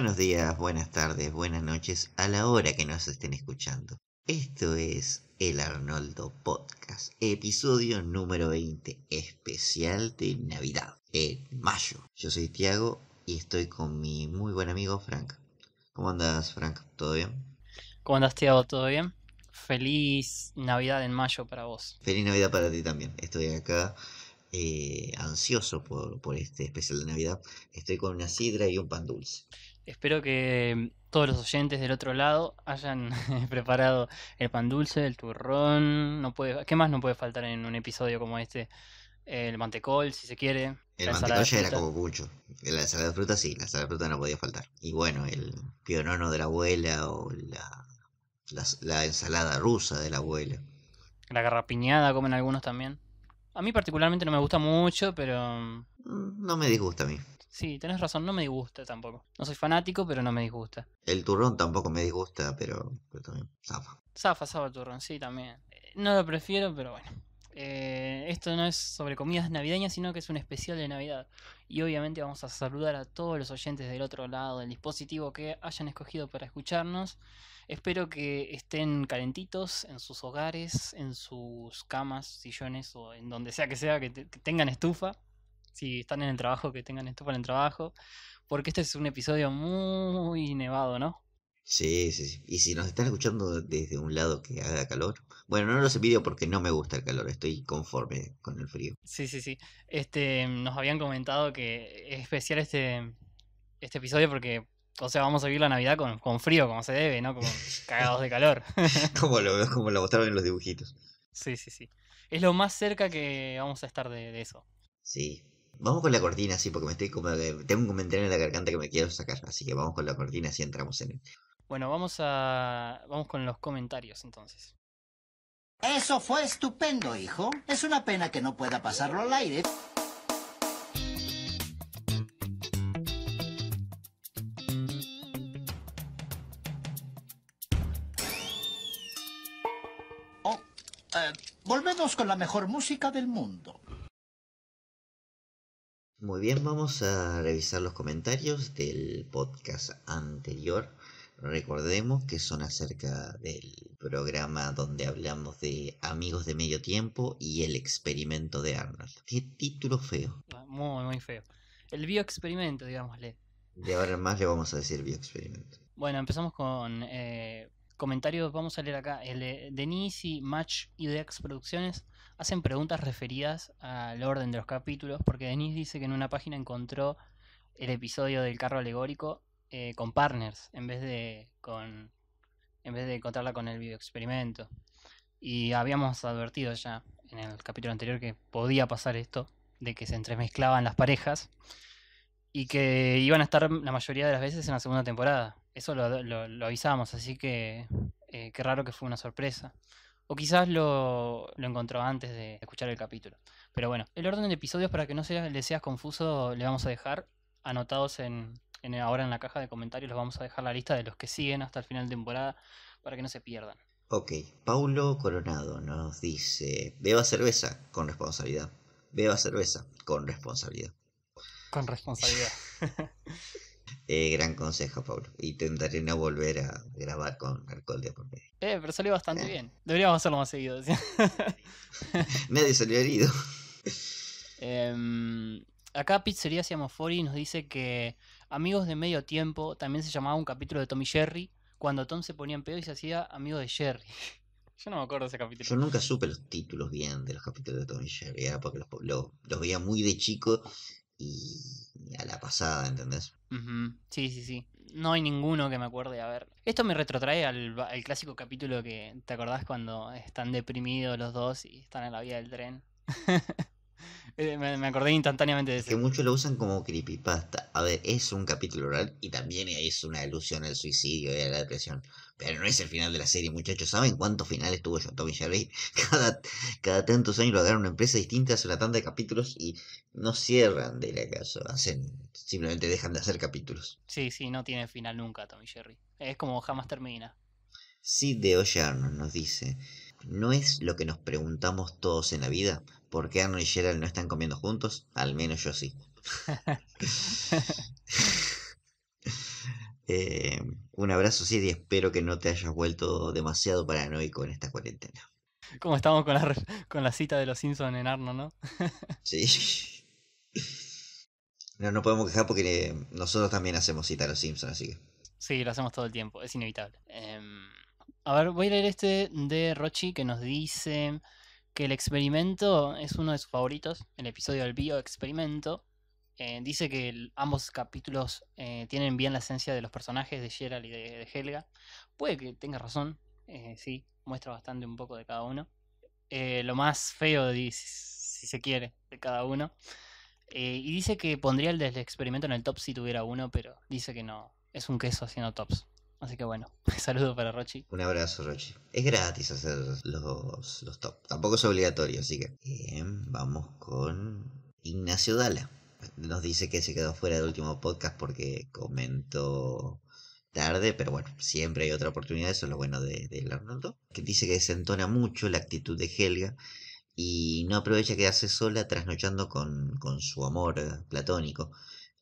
Buenos días, buenas tardes, buenas noches a la hora que nos estén escuchando. Esto es el Arnoldo Podcast, episodio número 20, especial de Navidad, en mayo. Yo soy Tiago y estoy con mi muy buen amigo Frank. ¿Cómo andas, Frank? ¿Todo bien? ¿Cómo andas, Tiago? ¿Todo bien? Feliz Navidad en mayo para vos. Feliz Navidad para ti también. Estoy acá eh, ansioso por, por este especial de Navidad. Estoy con una sidra y un pan dulce. Espero que mm, todos los oyentes del otro lado hayan preparado el pan dulce, el turrón. No puede, ¿Qué más no puede faltar en un episodio como este? El mantecol, si se quiere. El mantecol ya era como mucho. La ensalada de fruta sí, la ensalada de fruta no podía faltar. Y bueno, el pionono de la abuela o la, la ensalada rusa de la abuela. La garrapiñada comen algunos también. A mí particularmente no me gusta mucho, pero... Mm, mm, no me disgusta a mí. Sí, tenés razón, no me disgusta tampoco. No soy fanático, pero no me disgusta. El turrón tampoco me disgusta, pero, también zafa. Zafa, zafa el turrón, sí, también. Eh, no lo prefiero, pero bueno. Eh, esto no es sobre comidas navideñas, sino que es un especial de Navidad. Y obviamente vamos a saludar a todos los oyentes del otro lado del dispositivo que hayan escogido para escucharnos. Espero que estén calentitos en sus hogares, en sus camas, sillones o en donde sea que sea, que tengan estufa si están en el trabajo, que tengan esto para el trabajo, porque este es un episodio muy nevado, ¿no? Sí, sí, sí. Y si nos están escuchando desde un lado que haga calor, bueno, no lo sé envidio porque no me gusta el calor, estoy conforme con el frío. Sí, sí, sí. Este, nos habían comentado que es especial este, este episodio porque, o sea, vamos a vivir la Navidad con, con frío, como se debe, ¿no? Como cagados de calor. como, lo, como mostraron en los dibujitos. Sí, sí, sí. Es lo más cerca que vamos a estar de eso. Sí, Vamos con la cortina, sí, porque me estoy como tengo un comentario en la garganta que me quiero sacar, así que vamos con la cortina si entramos en él. Bueno, vamos a vamos con los comentarios entonces. Eso fue estupendo, hijo. Es una pena que no pueda pasarlo al aire. Oh, eh, volvemos con la mejor música del mundo. Muy bien, vamos a revisar los comentarios del podcast anterior. Recordemos que son acerca del programa donde hablamos de Amigos de Medio Tiempo y el experimento de Arnold. Qué título feo. Ah, muy, muy feo. El bioexperimento, digámosle. De ahora en más le vamos a decir bioexperimento. Bueno, empezamos con eh, comentarios. Vamos a leer acá el eh, de Nisi, Match y Dex Producciones hacen preguntas referidas al orden de los capítulos, porque Denise dice que en una página encontró el episodio del carro alegórico eh, con partners en vez de con en vez de encontrarla con el videoexperimento. Y habíamos advertido ya en el capítulo anterior que podía pasar esto, de que se entremezclaban las parejas y que iban a estar la mayoría de las veces en la segunda temporada. Eso lo, lo, avisamos, así que eh, qué raro que fue una sorpresa. O quizás lo, encontró antes de escuchar el capítulo. Pero bueno, el orden de episodios para que no sea le seas confuso le vamos a dejar anotados en, ahora en la caja de comentarios. Los vamos a dejar la lista de los que siguen hasta el final de temporada para que no se pierdan. Ok, Paulo Coronado nos dice, beba cerveza con responsabilidad. Beba cerveza con responsabilidad. Con responsabilidad. Eh, gran consejo, Pablo. Y intentaré no volver a grabar con alcohol de por medio. Eh, pero salió bastante eh. bien. Deberíamos hacerlo más seguido. Nadie salió herido. Eh, acá Pizzería Siamofori nos dice que Amigos de Medio Tiempo también se llamaba un capítulo de Tommy Jerry cuando Tom se ponía en pedo y se hacía amigo de Jerry. Yo no me acuerdo de ese capítulo. Yo nunca supe los títulos bien de los capítulos de Tommy Jerry, porque los veía muy de chico y a la pasada, ¿entendés? Sí, sí, sí. No hay ninguno que me acuerde. A ver, esto me retrotrae al, al clásico capítulo que te acordás cuando están deprimidos los dos y están en la vía del tren. Eh, me, acordé instantáneamente de eso. Que muchos lo usan como creepypasta. A ver, es un capítulo oral y también es una alusión al suicidio y a la depresión. Pero no es el final de la serie, muchachos. ¿Saben cuántos finales tuvo yo, Tommy Jerry? Cada, tantos años lo agarran una empresa distinta, hace una tanda de capítulos y no cierran de la casa. Hacen, simplemente dejan de hacer capítulos. Sí, sí, no tiene final nunca, Tommy Jerry. Es como jamás termina. Sí, de O'Sharnon nos dice. ¿No es lo que nos preguntamos todos en la vida? ¿Por qué Arnold y Gerald no están comiendo juntos? Al menos yo sí. Eh, un abrazo, Sid, y espero que no te hayas vuelto demasiado paranoico en esta cuarentena. Como estamos con la, con la cita de los Simpsons en Arno, ¿no? sí. No, no podemos quejar porque eh, nosotros también hacemos cita a los Simpsons, así que. Sí, lo hacemos todo el tiempo, es inevitable. Eh... A ver, voy a leer este de Rochi que nos dice que el experimento es uno de sus favoritos, el episodio del bioexperimento. experimento eh, dice que ambos capítulos eh, tienen bien la esencia de los personajes de Gerald y de, Helga. Puede que tenga razón, eh, sí, muestra bastante un poco de cada uno. lo más feo, si, se quiere, de cada uno. y dice que pondría el del experimento en el top si tuviera uno, pero dice que no, es un queso haciendo tops. Así que bueno, saludo para Rochi. Un abrazo, Rochi. Es gratis hacer los, los top. Tampoco es obligatorio, así que. Bien, em, vamos con Ignacio Dala. Nos dice que se quedó fuera del último podcast porque comentó tarde, pero bueno, siempre hay otra oportunidad, eso es lo bueno de, de Arnoldo. Que dice que desentona mucho la actitud de Helga y no aprovecha quedarse sola trasnochando con, con su amor platónico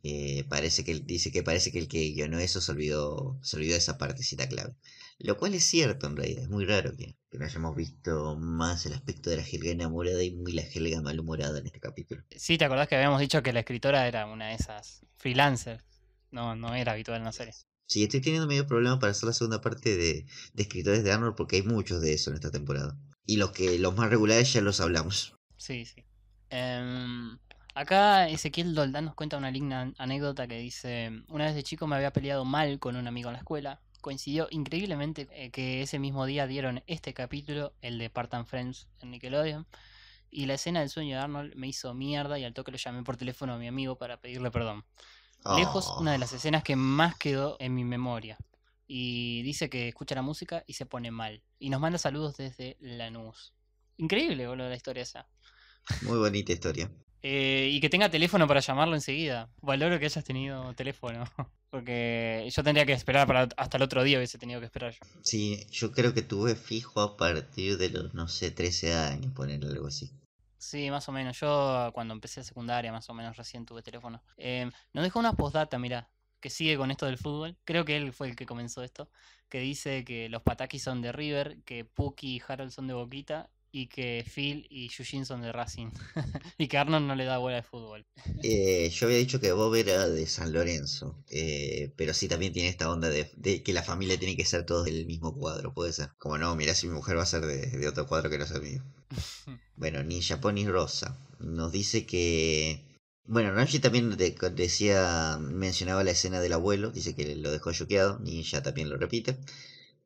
eh, parece que dice que parece que el que guionó eso se olvidó, se olvidó de esa partecita clave. Lo cual es cierto en realidad, es muy raro que, no hayamos visto más el aspecto de la Helga enamorada y muy la Helga malhumorada en este capítulo. Sí, ¿te acordás que habíamos dicho que la escritora era una de esas freelancers? No, no era habitual en la serie. Sí, estoy teniendo medio problema para hacer la segunda parte de, escritores de Arnold porque hay muchos de eso en esta temporada. Y los que los más regulares ya los hablamos. Sí, sí. Em, Acá Ezequiel Doldán nos cuenta una linda anécdota que dice, una vez de chico me había peleado mal con un amigo en la escuela. Coincidió increíblemente eh, que ese mismo día dieron este capítulo, el de and Friends en Nickelodeon, y la escena del sueño de Arnold me hizo mierda y al toque lo llamé por teléfono a mi amigo para pedirle perdón. Lejos, ah. una de las escenas que más quedó en mi memoria. Y dice que escucha la música y se pone mal. Y nos manda saludos desde Lanús. Increíble, boludo, la historia esa. Muy bonita historia. Eh, y que tenga teléfono para llamarlo enseguida. Valoro que hayas tenido teléfono. Porque yo tendría que esperar hasta el otro día hubiese tenido que esperar yo. Sí, yo creo que tuve fijo a partir de los, no sé, 13 años, poner algo así. Sí, más o menos. Yo cuando empecé a secundaria, más o menos recién tuve teléfono. Em, nos dejó una postdata, mira que sigue con esto del fútbol. Creo que él fue el que comenzó esto. Que dice que los Patakis son de River, que Puki y Harold son de Boquita y que Phil y Yushin son de Racing y que Arnold no le da bola de fútbol. Eh, yo había dicho que Bob era de San Lorenzo, eh, pero sí también tiene esta onda de, que la familia tiene que ser todos del mismo cuadro, puede ser. Como no, mirá si mi mujer va a ser de, otro cuadro que no es el mío. bueno, ni Pony Rosa. Nos dice que bueno, Ranji también decía, mencionaba la escena del abuelo, dice que lo dejó choqueado, Ninja también lo repite.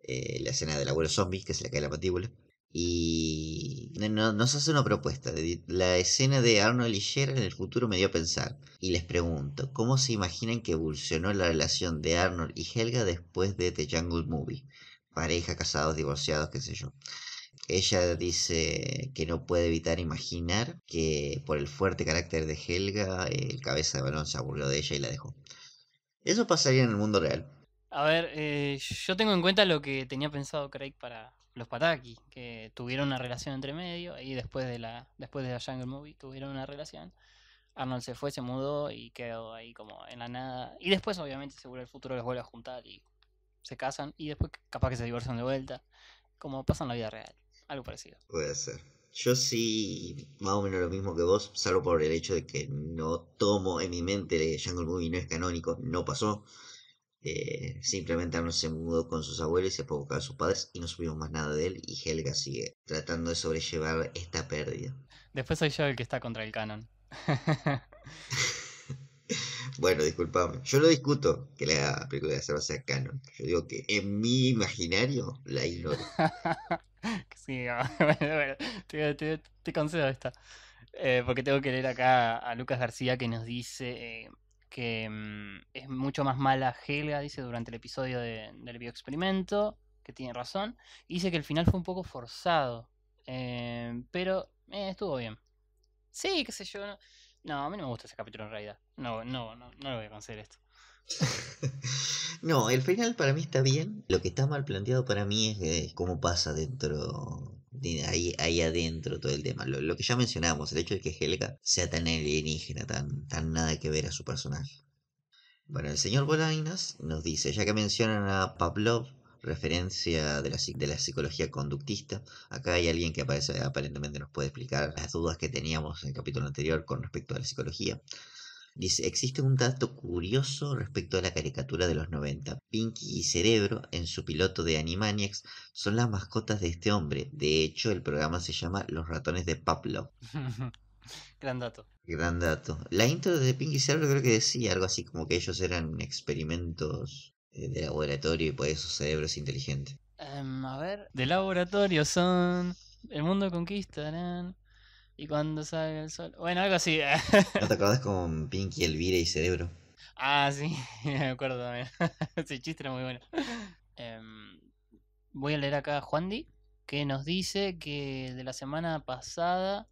Eh, la escena del abuelo zombie, que se le cae la patíbula. Y nos, hace una propuesta. La escena de Arnold y en el futuro me dio a pensar. Y les pregunto, ¿cómo se imaginan que evolucionó la relación de Arnold y Helga después de The Jungle Movie? Pareja, casados, divorciados, qué sé yo. Ella dice que no puede evitar imaginar que por el fuerte carácter de Helga, el cabeza de balón se aburrió de ella y la dejó. Eso pasaría en el mundo real. A ver, eh, yo tengo en cuenta lo que tenía pensado Craig para, los Pataki, que tuvieron una relación entre medio, y después de la, después de Jungle Movie tuvieron una relación. Arnold se fue, se mudó y quedó ahí como en la nada. Y después, obviamente, seguro el futuro los vuelve a juntar y se casan. Y después, capaz que se divorcian de vuelta. Como pasan la vida real. Algo parecido. Puede ser. Yo sí, más o menos lo mismo que vos, salvo por el hecho de que no tomo en mi mente de Jungle Movie, no es canónico, no pasó. Eh, simplemente no se mudó con sus abuelos y se a sus padres y no supimos más nada de él y Helga sigue tratando de sobrellevar esta pérdida. Después soy yo el que está contra el canon. bueno, disculpame. Yo no discuto que la película de Selva sea canon. Yo digo que en mi imaginario la ignoro. sí, bueno, bueno te, concedo esta. Eh, porque tengo que leer acá a Lucas García que nos dice... Eh, que mm, es mucho más mala Helga, dice durante el episodio del bioexperimento, que tiene razón. dice que el final fue un poco forzado, eh, pero eh, estuvo bien. Sí, qué sé yo. No, a mí no me gusta ese capítulo en realidad. No, no, no, no lo voy a conceder esto. no, el final para mí está bien. Lo que está mal planteado para mí es eh, cómo pasa dentro ahí, adentro todo el tema. Lo, que ya mencionábamos, el hecho de que Helga sea tan alienígena, tan, nada que ver a su personaje. Bueno, el señor Bolainas nos dice, ya que mencionan a Pavlov, referencia de la, de la psicología conductista, acá hay alguien que aparece, aparentemente nos puede explicar las dudas que teníamos en el capítulo anterior con respecto a la psicología. Dice, existe un dato curioso respecto a la caricatura de los 90. Pinky y Cerebro, en su piloto de Animaniacs, son las mascotas de este hombre. De hecho, el programa se llama Los ratones de Pablo. Gran dato. Gran dato. La intro de Pinky y Cerebro creo que decía algo así como que ellos eran experimentos eh, de laboratorio y por eso cerebro es inteligente. Em, a ver, de laboratorio son... El mundo conquista, ¿no? y cuando sale el sol. Bueno, algo así. ¿No te acordás con Pinky, Elvira y Cerebro? Ah, sí, me acuerdo también. Ese chiste era muy bueno. Em, voy a leer acá a Juandi, que nos dice que de la semana pasada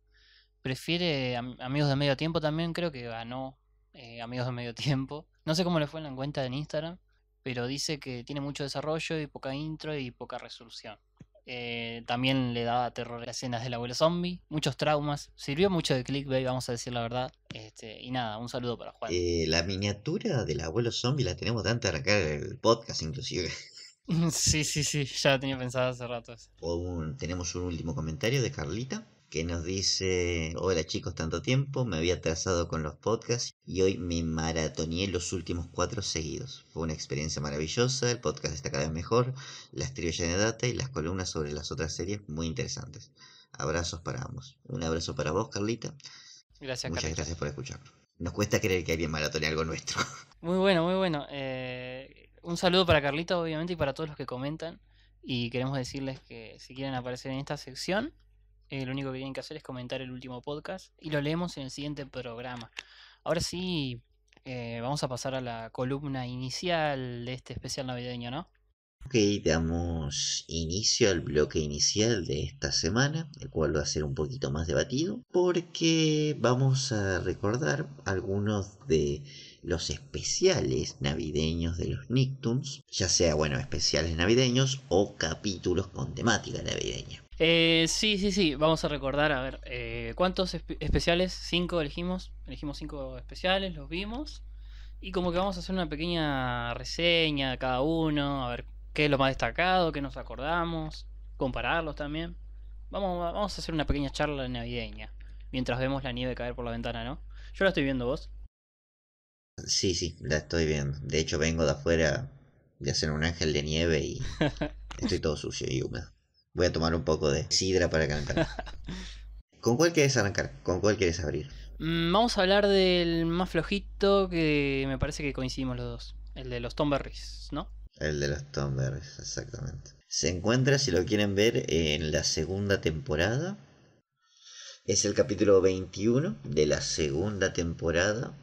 prefiere Amigos de Medio Tiempo también, creo que ganó eh, Amigos de Medio Tiempo. No sé cómo le fue en la cuenta en Instagram, pero dice que tiene mucho desarrollo y poca intro y poca resolución. Eh, también le daba terror las escenas del abuelo zombie, muchos traumas. Sirvió mucho de clickbait, vamos a decir la verdad. Este, y nada, un saludo para Juan. Eh, la miniatura del abuelo zombie la tenemos de antes de arrancar el podcast, inclusive. sí, sí, sí, ya la tenía pensada hace rato. tenemos un último comentario de Carlita que nos dice, hola chicos, tanto tiempo, me había atrasado con los podcasts y hoy me maratoneé los últimos cuatro seguidos. Fue una experiencia maravillosa, el podcast está cada vez mejor, las trivia de data y las columnas sobre las otras series muy interesantes. Abrazos para ambos. Un abrazo para vos, Carlita. Gracias, Muchas gracias por escucharnos. Nos cuesta creer que alguien maratone algo nuestro. Muy bueno, muy bueno. Eh, un saludo para Carlita, obviamente, y para todos los que comentan. Y queremos decirles que si quieren aparecer en esta sección, eh, lo único que tienen que hacer es comentar el último podcast y lo leemos en el siguiente programa. Ahora sí, eh, vamos a pasar a la columna inicial de este especial navideño, ¿no? Ok, damos inicio al bloque inicial de esta semana, el cual va a ser un poquito más debatido, porque vamos a recordar algunos de los especiales navideños de los Nicktoons, ya sea, bueno, especiales navideños o capítulos con temática navideña. Eh, sí, sí, sí. Vamos a recordar, a ver, eh, ¿cuántos especiales? Cinco elegimos. Elegimos cinco especiales, los vimos. Y como que vamos a hacer una pequeña reseña de cada uno, a ver qué es lo más destacado, qué nos acordamos, compararlos también. Vamos, vamos a hacer una pequeña charla navideña, mientras vemos la nieve caer por la ventana, ¿no? Yo la estoy viendo vos. Sí, sí, la estoy viendo. De hecho, vengo de afuera de hacer un ángel de nieve y estoy todo sucio y húmedo. Voy a tomar un poco de sidra para arrancar. ¿Con cuál quieres arrancar? ¿Con cuál quieres abrir? Mm, vamos a hablar del más flojito que me parece que coincidimos los dos. El de los Tomberries, ¿no? El de los Tomberries, exactamente. Se encuentra, si lo quieren ver, en la segunda temporada. Es el capítulo 21 de la segunda temporada.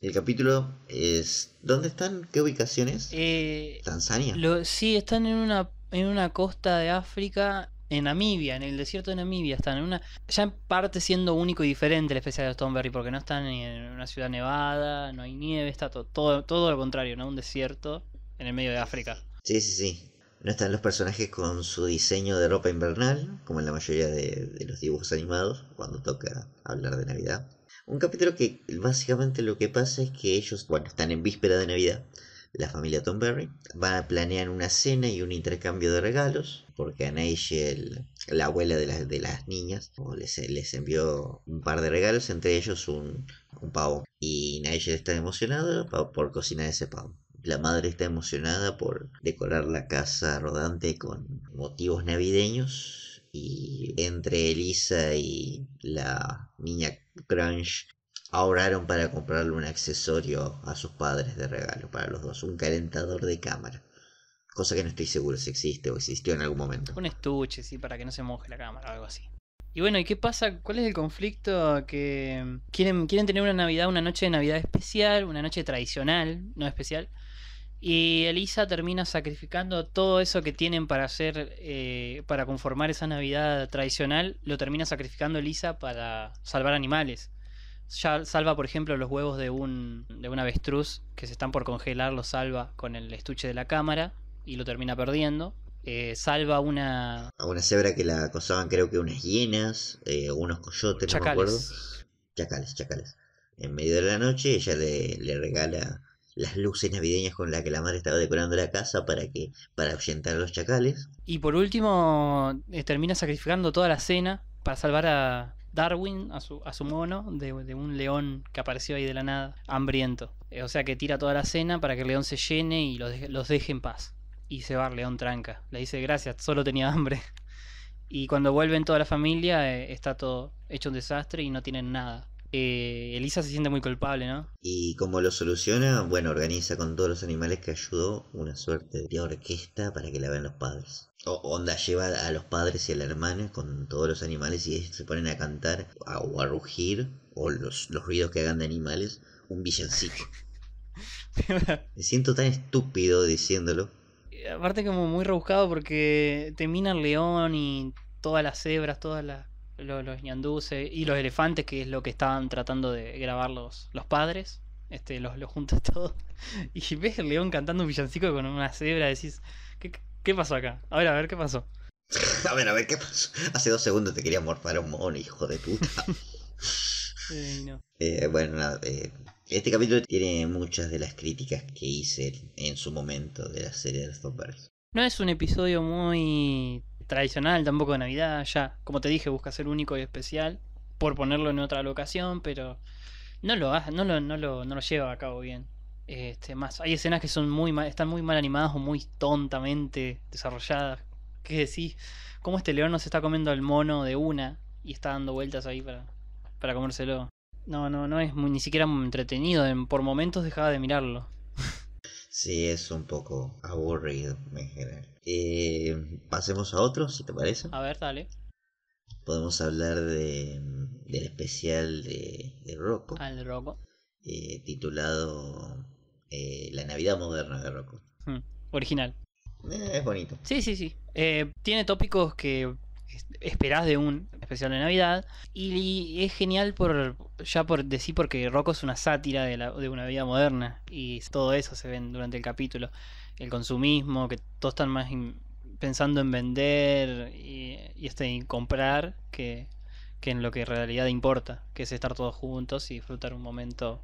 El capítulo es... ¿Dónde están? ¿Qué ubicación es? Eh, ¿Tanzania? sí, están en una en una costa de África, en Namibia, en el desierto de Namibia están, en una, ya en parte siendo único y diferente la especie de Stoneberry, porque no están en una ciudad nevada, no hay nieve, está todo, todo, lo contrario, ¿no? Un desierto en el medio de África. Sí, sí, sí. No están los personajes con su diseño de ropa invernal, como en la mayoría de, de los dibujos animados, cuando toca hablar de Navidad. Un capítulo que básicamente lo que pasa es que ellos, bueno, están en víspera de Navidad la familia Tomberry. Van a planear una cena y un intercambio de regalos, porque a Nigel, la abuela de, de las niñas, les, les, envió un par de regalos, entre ellos un, un pavo. Y Nigel está emocionada por cocinar ese pavo. La madre está emocionada por decorar la casa rodante con motivos navideños. Y entre Elisa y la niña Crunch ahorraron para comprarle un accesorio a sus padres de regalo para los dos, un calentador de cámara. Cosa que no estoy seguro si existe o existió en algún momento. Un estuche, sí, para que no se moje la cámara o algo así. Y bueno, ¿y qué pasa? ¿Cuál es el conflicto? Que mm, quieren, quieren tener una Navidad, una noche de Navidad especial, una noche tradicional, no especial. Y Elisa termina sacrificando todo eso que tienen para hacer, eh, para conformar esa Navidad tradicional, lo termina sacrificando Elisa para salvar animales ya salva, por ejemplo, los huevos de un, de avestruz que se están por congelar, lo salva con el estuche de la cámara y lo termina perdiendo. Eh, salva una... A una cebra que la acosaban creo que unas hienas, eh, unos coyotes, no me acuerdo. Chacales, chacales. En medio de la noche ella le, regala las luces navideñas con las que la madre estaba decorando la casa para que para ahuyentar a los chacales. Y por último, eh, termina sacrificando toda la cena para salvar a, Darwin a su, a su mono de, un león que apareció ahí de la nada, hambriento. Eh, o sea que tira toda la cena para que el león se llene y los, deje en paz. Y se va el león tranca. Le dice gracias, solo tenía hambre. Y cuando vuelven toda la familia eh, está todo hecho un desastre y no tienen nada. Eh, Elisa se siente muy culpable, ¿no? Y como lo soluciona, bueno, organiza con todos los animales que ayudó una suerte de orquesta para que la vean los padres onda lleva a los padres y a hermano con todos los animales y se ponen a cantar a, o a rugir o los, los ruidos que hagan de animales un villancico. Me siento tan estúpido diciéndolo. Eh, aparte como muy rebuscado porque Termina el león y todas las cebras, todas los, los y los elefantes, que es lo que estaban tratando de grabar los, padres. Este, los, los juntas todos. Y ves el león cantando un villancico con una cebra, decís, ¿qué, ¿Qué pasó acá? A ver, a ver, ¿qué pasó? a ver, a ver, ¿qué pasó? Hace dos segundos te quería morfar un mono, hijo de puta. Eh, bueno, nada. Eh, este capítulo tiene muchas de las críticas que hice en su momento de la serie de Stoppers. No es un episodio muy tradicional tampoco de Navidad, ya, como te dije, busca ser único y especial por ponerlo en otra locación, pero no lo, no no no lo lleva a cabo bien. Este, más, hay escenas que son muy están muy mal animadas o muy tontamente desarrolladas. ¿Qué decís? ¿Cómo este león no se está comiendo al mono de una y está dando vueltas ahí para, para comérselo? No, no, no es ni siquiera entretenido. por momentos dejaba de mirarlo. Sí, es un poco aburrido en general. Eh, pasemos a otro, si te parece. A ver, dale. Podemos hablar de, del especial de, Roco Rocco. Ah, el de Rocco. Eh, titulado eh, la Navidad moderna de Rocco. Hmm, original. Eh, es bonito. Sí, sí, sí. Eh, tiene tópicos que esperás de un especial de Navidad y es genial por ya por decir porque Rocco es una sátira de, una vida moderna y todo eso se ven durante el capítulo el consumismo que todos están más pensando en vender y, este, en comprar que, que en lo que en realidad importa que es estar todos juntos y disfrutar un momento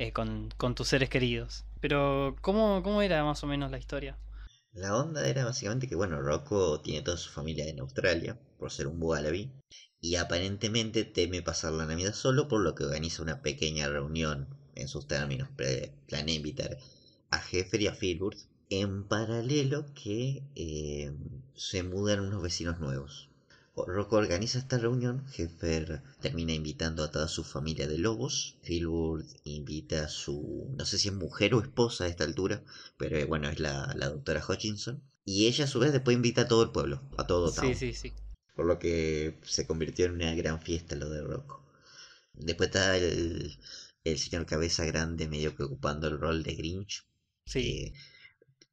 eh, con, tus seres queridos. Pero, ¿cómo, era más o menos la historia? La onda era básicamente que, bueno, Rocco tiene toda su familia en Australia, por ser un Wallaby, y aparentemente teme pasar la Navidad solo, por lo que organiza una pequeña reunión en sus términos. Planea invitar a Jeffrey y a Philbert, en paralelo que eh, se mudan unos vecinos nuevos. Rocco organiza esta reunión, Heffer termina invitando a toda su familia de lobos, Filbert invita a su, no sé si es mujer o esposa a esta altura, pero eh, bueno, es la, doctora Hutchinson, y ella a su vez después invita a todo el pueblo, a todo town. Sí, Por lo que se convirtió en una gran fiesta lo de Rocco. Después está el, señor Cabeza Grande medio que ocupando el rol de Grinch. Que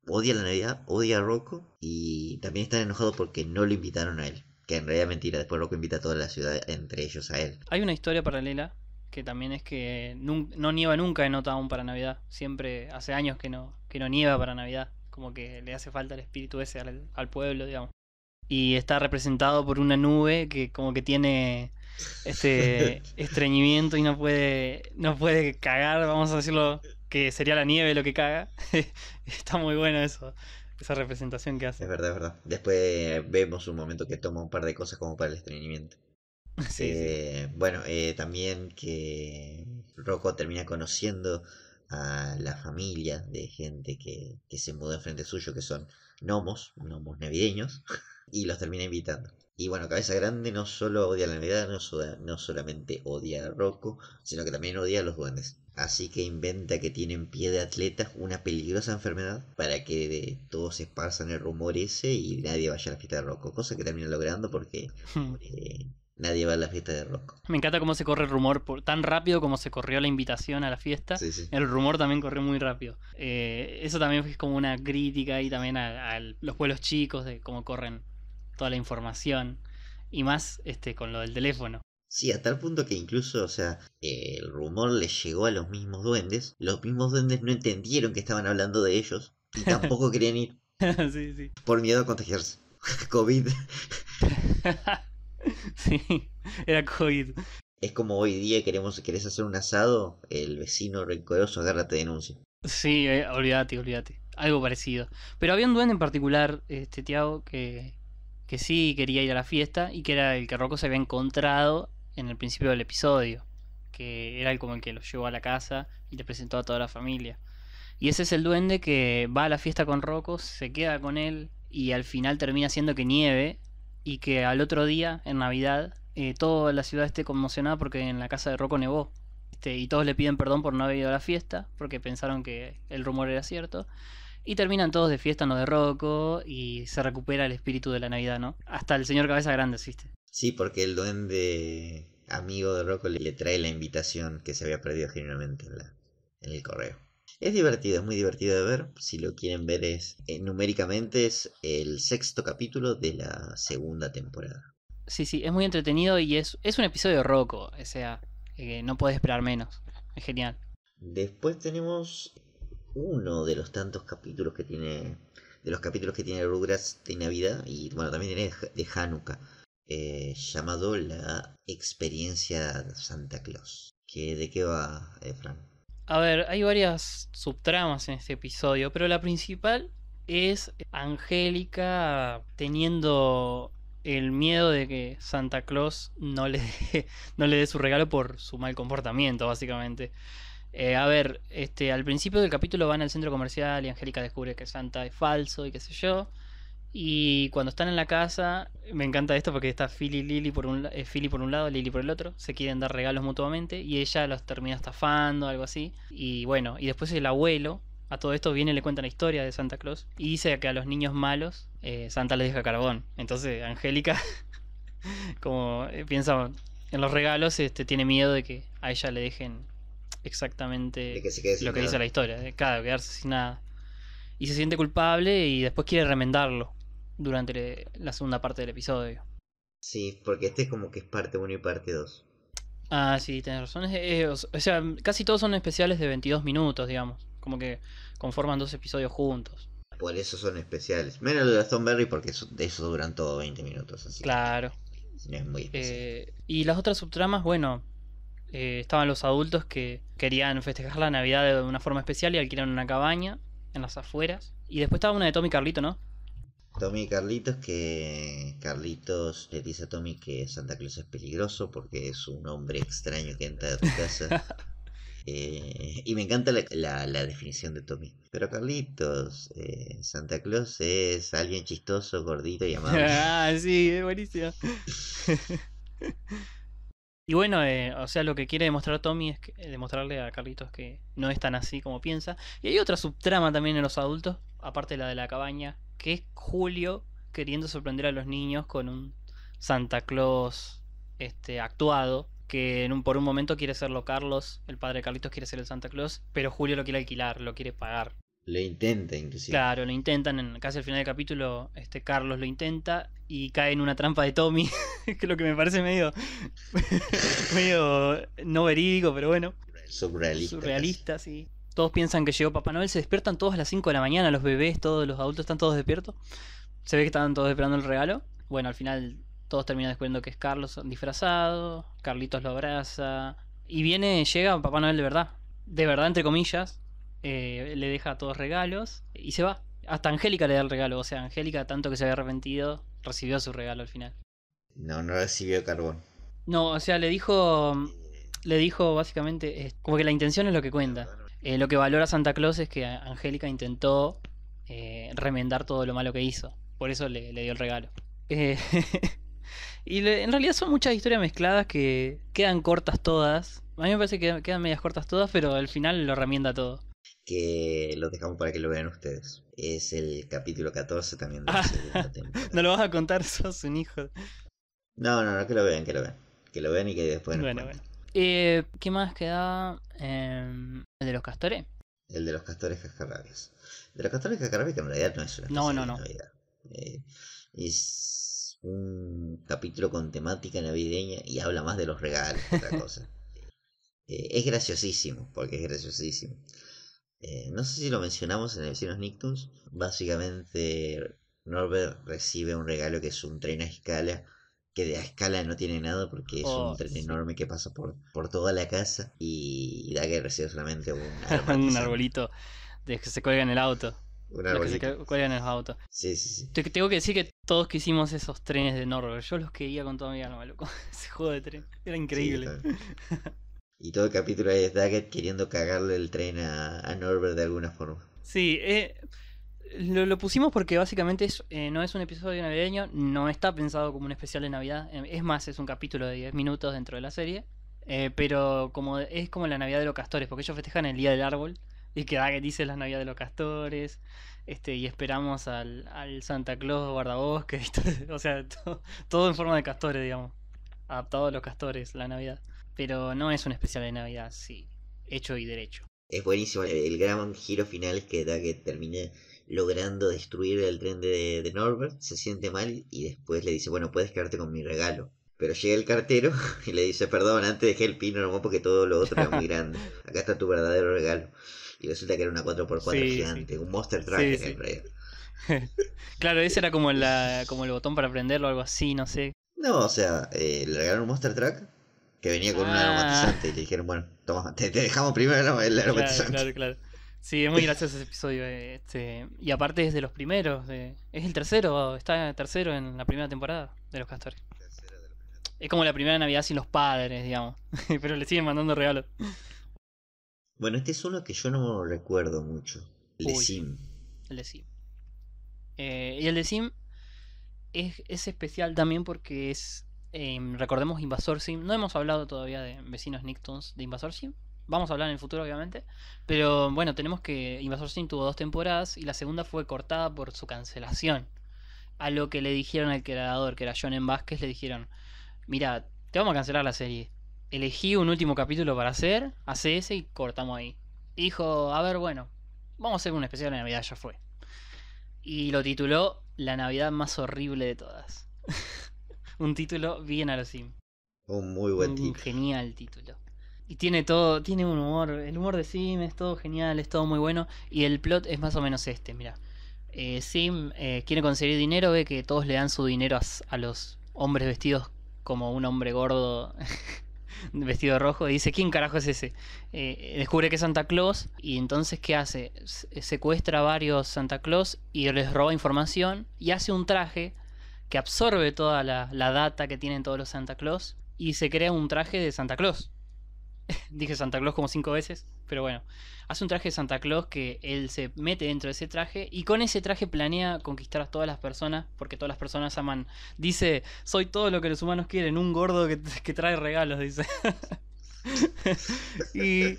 odia la Navidad, odia a Rocco y también está enojado porque no lo invitaron a él. Que en realidad es mentira, después que invita a toda la ciudad, entre ellos a él. Hay una historia paralela que también es que no, nieva nunca en Otaun para Navidad. Siempre, hace años que no, que no nieva para Navidad. Como que le hace falta el espíritu ese al, pueblo, digamos. Y está representado por una nube que como que tiene este estreñimiento y no puede, no puede cagar, vamos a decirlo, que sería la nieve lo que caga. está muy bueno eso esa representación que hace. Es verdad, es verdad. Después vemos un momento que toma un par de cosas como para el estreñimiento. Sí, eh, Bueno, eh, también que Rocco termina conociendo a la familia de gente que, que se mudó frente suyo, que son gnomos, gnomos navideños, y los termina invitando. Y bueno, Cabeza Grande no solo odia la Navidad, no, no solamente odia a Rocco, sino que también odia a los duendes. Así que inventa que tienen pie de atletas una peligrosa enfermedad para que todos se esparzan el rumor ese y nadie vaya a la fiesta de Rocco. Cosa que termina logrando porque hmm. eh, nadie va a la fiesta de Rocco. Me encanta cómo se corre el rumor tan rápido como se corrió la invitación a la fiesta. El rumor también corrió muy rápido. Eh, eso también es como una crítica ahí también a, a los pueblos chicos de cómo corren toda la información y más este con lo del teléfono. Sí, a tal punto que incluso, o sea, el rumor le llegó a los mismos duendes, los mismos duendes no entendieron que estaban hablando de ellos y tampoco querían ir. sí, sí. Por miedo a contagiarse. COVID. sí, era COVID. Es como hoy día queremos, querés hacer un asado, el vecino rencoroso Agárrate denuncia. Sí, eh, olvídate, olvídate. Algo parecido. Pero había un duende en particular, este Tiago, que, que sí quería ir a la fiesta y que era el que Rocco se había encontrado en el principio del episodio, que era el como el que lo llevó a la casa y le presentó a toda la familia. Y ese es el duende que va a la fiesta con Rocco, se queda con él y al final termina siendo que nieve y que al otro día, en Navidad, eh, toda la ciudad esté conmocionada porque en la casa de Rocco nevó. y todos le piden perdón por no haber ido a la fiesta, porque pensaron que el rumor era cierto. Y terminan todos de fiesta en de Rocco y se recupera el espíritu de la Navidad, ¿no? Hasta el señor Cabeza Grande existe Sí, porque el duende amigo de Rocco le trae la invitación que se había perdido genuinamente en, el correo. Es divertido, es muy divertido de ver. Si lo quieren ver, es eh, numéricamente es el sexto capítulo de la segunda temporada. Sí, sí, es muy entretenido y es, un episodio roco, o sea, eh, no puedes esperar menos. Es genial. Después tenemos uno de los tantos capítulos que tiene, de los capítulos que tiene Rugrats de Navidad y bueno, también tiene de Hanukkah, eh, llamado La experiencia Santa Claus. ¿Qué, ¿De qué va, eh, A ver, hay varias subtramas en este episodio, pero la principal es Angélica teniendo el miedo de que Santa Claus no le no le dé su regalo por su mal comportamiento, básicamente. Eh, a ver, este, al principio del capítulo van al centro comercial y Angélica descubre que Santa es falso y qué sé yo. Y cuando están en la casa, me encanta esto porque está Philly y Lily por un, eh, por un lado, Lily por el otro. Se quieren dar regalos mutuamente y ella los termina estafando, algo así. Y bueno, y después el abuelo, a todo esto viene y le cuenta la historia de Santa Claus y dice que a los niños malos eh, Santa les deja carbón. Entonces Angélica, como piensa en los regalos, este, tiene miedo de que a ella le dejen exactamente lo que dice la historia. De, quedarse sin nada. Y se siente culpable y después quiere remendarlo durante la segunda parte del episodio. Sí, porque este es como que es parte 1 y parte 2. Ah, sí, tenés razón. o, sea, casi todos son especiales de 22 minutos, digamos. Como que conforman dos episodios juntos. Por eso son especiales. Menos el de Stoneberry porque eso, eso, duran todo 20 minutos. claro. Eh, y las otras subtramas, bueno, eh, estaban los adultos que querían festejar la Navidad de una forma especial y alquilaron una cabaña en las afueras. Y después estaba una de Tommy Carlito, ¿no? Tommy y Carlitos, que Carlitos le dice a Tommy que Santa Claus es peligroso porque es un hombre extraño que entra de tu casa. Eh, y me encanta la, definición de Tommy. Pero Carlitos, eh, Santa Claus es alguien chistoso, gordito y amable. ah, sí, es buenísimo. Y bueno, eh, o sea, lo que quiere demostrar Tommy es que, eh, demostrarle a Carlitos que no es tan así como piensa. Y hay otra subtrama también en los adultos, aparte de la de la cabaña, que es Julio queriendo sorprender a los niños con un Santa Claus este, actuado, que en un, por un momento quiere serlo Carlos, el padre de Carlitos quiere ser el Santa Claus, pero Julio lo quiere alquilar, lo quiere pagar. Lo intenta, inclusive. Claro, lo intentan. En, casi al final del capítulo, este Carlos lo intenta y cae en una trampa de Tommy. que es lo que me parece medio. medio no verídico, pero bueno. Surrealista. Surrealista, sí. Todos piensan que llegó Papá Noel, se despiertan todos a las 5 de la mañana, los bebés, todos los adultos están todos despiertos. Se ve que estaban todos esperando el regalo. Bueno, al final todos terminan descubriendo que es Carlos disfrazado, Carlitos lo abraza. Y viene, llega Papá Noel de verdad. De verdad, entre comillas, eh, le deja todos regalos y se va. Hasta Angélica le da el regalo, o sea, Angélica, tanto que se había arrepentido, recibió su regalo al final. No, no recibió carbón. No, o sea, le dijo, le dijo básicamente, como que la intención es lo que cuenta. Eh, lo que valora Santa Claus es que Angélica intentó eh, remendar todo lo malo que hizo. Por eso le, le dio el regalo. y en realidad son muchas historias mezcladas que quedan cortas todas. A mí me parece que quedan medias cortas todas, pero al final lo remienda todo que lo dejamos para que lo vean ustedes. Es el capítulo 14 también de la ah, tema. No lo vas a contar, sos un hijo. No, no, no, que lo vean, que lo vean. Que lo vean y que después nos Bueno, bueno. Eh, ¿Qué más queda? Em, ¿El de los castores? El de los castores cascarrabias. De los castores cascarrabias que en realidad no es una No, no, no. Eh, es un capítulo con temática navideña y habla más de los regalos que otra cosa. Eh, es graciosísimo, porque es graciosísimo. Eh, no sé si lo mencionamos en el Vecinos Nicktoons, Básicamente, Norbert recibe un regalo que es un tren a escala que de a escala no tiene nada porque es un oh, tren enorme que pasa por, por toda la casa y que recibe solamente un, un arbolito de que se cuelga en el auto. Un que se cuelga en el auto. Sí, sí, sí. tengo que decir que todos que hicimos esos trenes de Norbert, yo los quería con toda mi alma, loco. Ese juego de tren era increíble. Y todo el capítulo es Daggett queriendo cagarle el tren a, Norbert de alguna forma. Sí, eh, lo, pusimos porque básicamente eh, no es un episodio navideño, no está pensado como un especial de Navidad. Em, es más, es un capítulo de 10 minutos dentro de la serie. Eh, pero como es como la Navidad de los Castores, porque ellos festejan el Día del Árbol. Y que Daggett dice la Navidad de los Castores. Este, y esperamos al, Santa Claus guardabosque. o sea, todo, todo en forma de castores, digamos. Adaptado a los castores, la Navidad pero no es un especial de Navidad, sí, hecho y derecho. Es buenísimo el gran giro final que da que termine logrando destruir el tren de, Norbert, se siente mal y después le dice, bueno, puedes quedarte con mi regalo. Pero llega el cartero y le dice, perdón, antes dejé el pino porque todo lo otro era muy grande. Acá está tu verdadero regalo. Y resulta que era una 4x4 gigante, un monster truck en realidad. claro, ese era como, la, como el botón para prenderlo o algo así, no sé. No, o sea, eh, le regalaron un monster truck que venía con un ah. aromatizante y le dijeron, bueno, te, dejamos primero el aromatizante. Claro, claro, Sí, es muy gracioso ese episodio. Este, y aparte es de los primeros, es el tercero, está tercero en la primera temporada de Los Castores. Es como la primera Navidad sin los padres, digamos. Pero le siguen mandando regalos. Bueno, este es uno que yo no recuerdo mucho. El Sim. El de eh, y el de Sim es especial también porque es Em, recordemos Invasor Sim. No hemos hablado todavía de vecinos Nicktoons de Invasor Sim. Vamos a hablar en el futuro, obviamente. Pero bueno, tenemos que Invasor Sim tuvo dos temporadas y la segunda fue cortada por su cancelación. A lo que le dijeron al creador, que era John M. Vázquez, le dijeron: Mira, te vamos a cancelar la serie. Elegí un último capítulo para hacer, hace ese y cortamos ahí. dijo: A ver, bueno, vamos a hacer un especial de Navidad, ya fue. Y lo tituló La Navidad más horrible de todas. un título bien a los Un muy buen título. Un genial título. Y tiene todo, tiene un humor, el humor de Sim es todo genial, es todo muy bueno. Y el plot es más o menos este, mira. Eh, sim eh, quiere conseguir dinero, ve que todos le dan su dinero a, los hombres vestidos como un hombre gordo vestido rojo y dice, ¿quién carajo es ese? Eh, descubre que es Santa Claus y entonces ¿qué hace? Secuestra a varios Santa Claus y les roba información y hace un traje que absorbe toda la, data que tienen todos los Santa Claus y se crea un traje de Santa Claus. Dije Santa Claus como cinco veces, pero bueno. Hace un traje de Santa Claus que él se mete dentro de ese traje y con ese traje planea conquistar a todas las personas, porque todas las personas aman. Dice, soy todo lo que los humanos quieren, un gordo que, trae regalos, dice. y,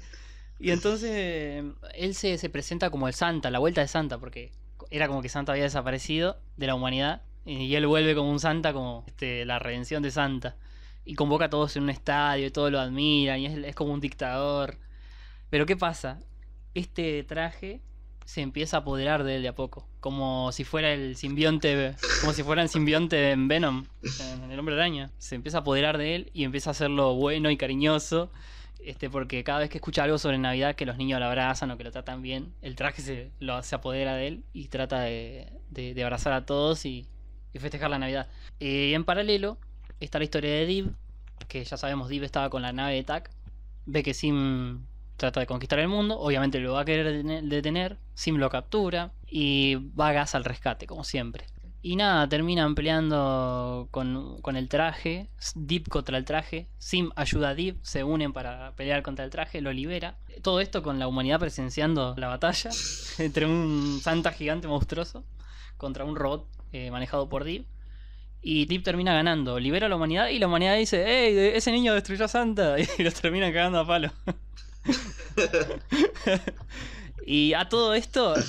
entonces eh, él se presenta como el Santa, la vuelta de Santa, porque era como que Santa había desaparecido de la humanidad y él vuelve como un santa, como este, la redención de Santa. Y convoca a todos en un estadio, y todos lo admiran, y es, como un dictador. Pero ¿qué pasa? Este traje se empieza a apoderar de él de a poco. Como si fuera el simbionte. Como si fuera el simbionte en Venom. En el hombre araña. Se empieza a apoderar de él y empieza a hacerlo bueno y cariñoso. Este, porque cada vez que escucha algo sobre Navidad, que los niños lo abrazan o que lo tratan bien, el traje se, lo, se apodera de él y trata de, de abrazar a todos y y festejar la Navidad. en paralelo está la historia de Div, que ya sabemos Div estaba con la nave de TAC, ve que Sim trata de conquistar el mundo, obviamente lo va a querer detener, Sim lo captura y va a Gas al rescate, como siempre. Y nada, terminan peleando con, el traje, Deep contra el traje, Sim ayuda a Deep, se unen para pelear contra el traje, lo libera. Todo esto con la humanidad presenciando la batalla entre un santa gigante monstruoso contra un robot eh, manejado por Deep. Y Deep termina ganando, libera a la humanidad y la humanidad dice, ¡Ey, ese niño destruyó a Santa! Y los termina cagando a palo. y a todo esto...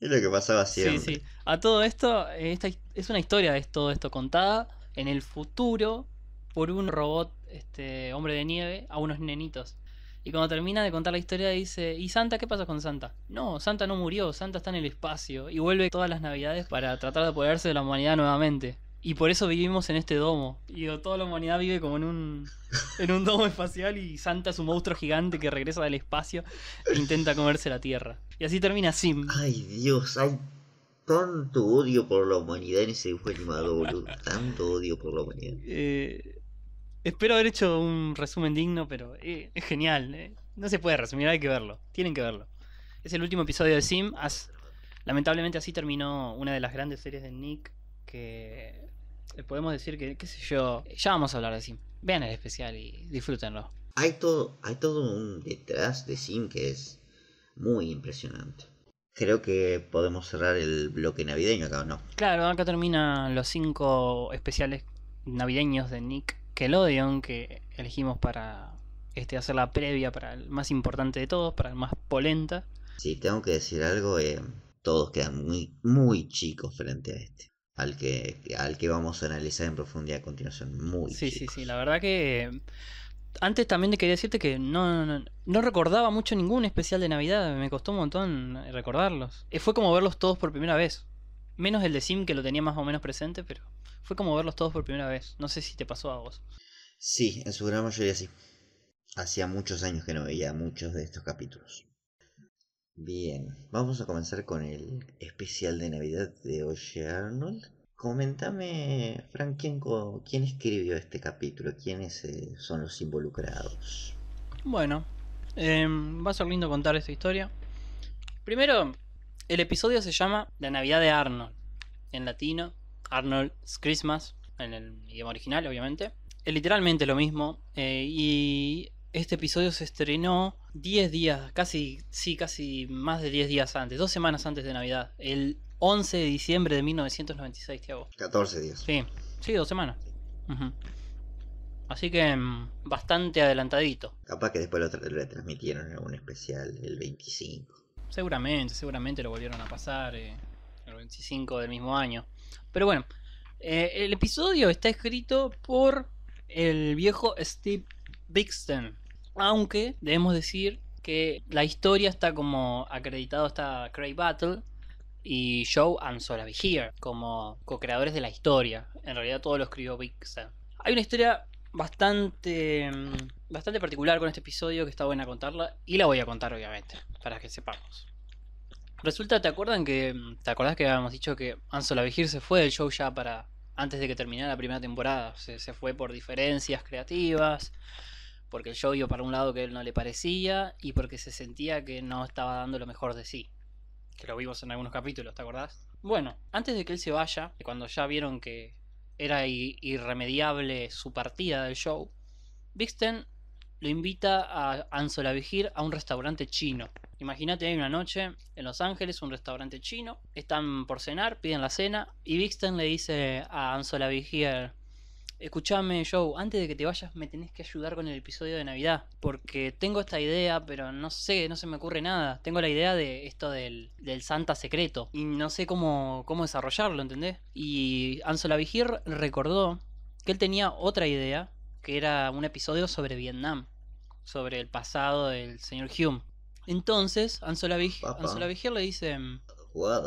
Es lo que pasaba siempre. Sí, sí. A todo esto, eh, es una historia de todo esto contada en el futuro por un robot este, hombre de nieve a unos nenitos. Y cuando termina de contar la historia dice, ¿y Santa qué pasa con Santa? No, Santa no murió, Santa está en el espacio y vuelve todas las navidades para tratar de apoderarse de la humanidad nuevamente. Y por eso vivimos en este domo. Y toda la humanidad vive como en un, en un domo espacial y Santa es un monstruo gigante que regresa del espacio e intenta comerse la Tierra. Y así termina Sim. Ay Dios, hay tanto odio por la humanidad en ese dibujo animado, boludo. Tanto odio por la humanidad. Eh, Espero haber hecho un resumen digno, pero eh, es genial. Eh. No se puede resumir, hay que verlo. Tienen que verlo. Es el último episodio de Sim. Lamentablemente así terminó una de las grandes series de Nick que eh, podemos decir que, qué sé yo, ya vamos a hablar de Sim. Vean el especial y disfrútenlo. Hay todo, hay todo un detrás de Sim que es muy impresionante. Creo que podemos cerrar el bloque navideño acá, ¿o ¿no? Claro, acá terminan los cinco especiales navideños de Nick Odeon que elegimos para este, hacer la previa para el más importante de todos, para el más polenta. Sí, tengo que decir algo, eh, todos quedan muy, muy chicos frente a este. Al que, al que vamos a analizar en profundidad a continuación. Muy Sí, chicos. sí, sí. La verdad que. Antes también quería decirte que no, no, no, recordaba mucho ningún especial de Navidad. Me costó un montón recordarlos. Eh, fue como verlos todos por primera vez. Menos el de Sim, que lo tenía más o menos presente, pero fue como verlos todos por primera vez. No sé si te pasó a vos. Sí, en su gran mayoría sí. Hacía muchos años que no veía muchos de estos capítulos. Bien, vamos a comenzar con el especial de Navidad de Oye Arnold. Comentame, Frank, ¿quién, escribió este capítulo? ¿Quiénes eh, son los involucrados? Bueno, em, va a ser lindo contar esta historia. Primero, el episodio se llama La Navidad de Arnold, en latino, Arnold's Christmas, en el idioma original, obviamente. Es literalmente lo mismo. Eh, y este episodio se estrenó 10 días, casi, sí, casi más de 10 días antes, dos semanas antes de Navidad, el 11 de diciembre de 1996, Tiago. 14 días. Sí, sí, dos semanas. Así que mm, bastante adelantadito. Capaz que después lo retransmitieron en un especial el 25. Seguramente, seguramente lo volvieron a pasar eh, el 25 del mismo año. Pero bueno, eh, el episodio está escrito por el viejo Steve Bixton. Aunque debemos decir que la historia está como acreditado está Craig Battle y Joe and como co-creadores de la historia. En realidad todo lo escribió Bixton. Hay una historia bastante mm, bastante particular con este episodio que está buena contarla y la voy a contar obviamente, para que sepamos. Resulta, ¿te acuerdan que mm, te acordás que habíamos dicho que Anzola se fue del show ya para antes de que terminara la primera temporada? Se, fue por diferencias creativas, porque el show iba para un lado que él no le parecía y porque se sentía que no estaba dando lo mejor de sí. Que lo vimos en algunos capítulos, ¿te acordás? Bueno, antes de que él se vaya, cuando ya vieron que era irremediable su partida del show, Bixten lo invita a Anzola a un restaurante chino. Imagínate, hay una noche en Los Ángeles, un restaurante chino, están por cenar, piden la cena y Vixen le dice a Anzola escúchame Joe, antes de que te vayas me tenés que ayudar con el episodio de Navidad, porque tengo esta idea, pero no sé, no se me ocurre nada. Tengo la idea de esto del, del Santa secreto y no sé cómo, cómo desarrollarlo, ¿entendés? Y Anzola recordó que él tenía otra idea que era un episodio sobre Vietnam, sobre el pasado del señor Hume. Entonces, Anzola Vigier le dice,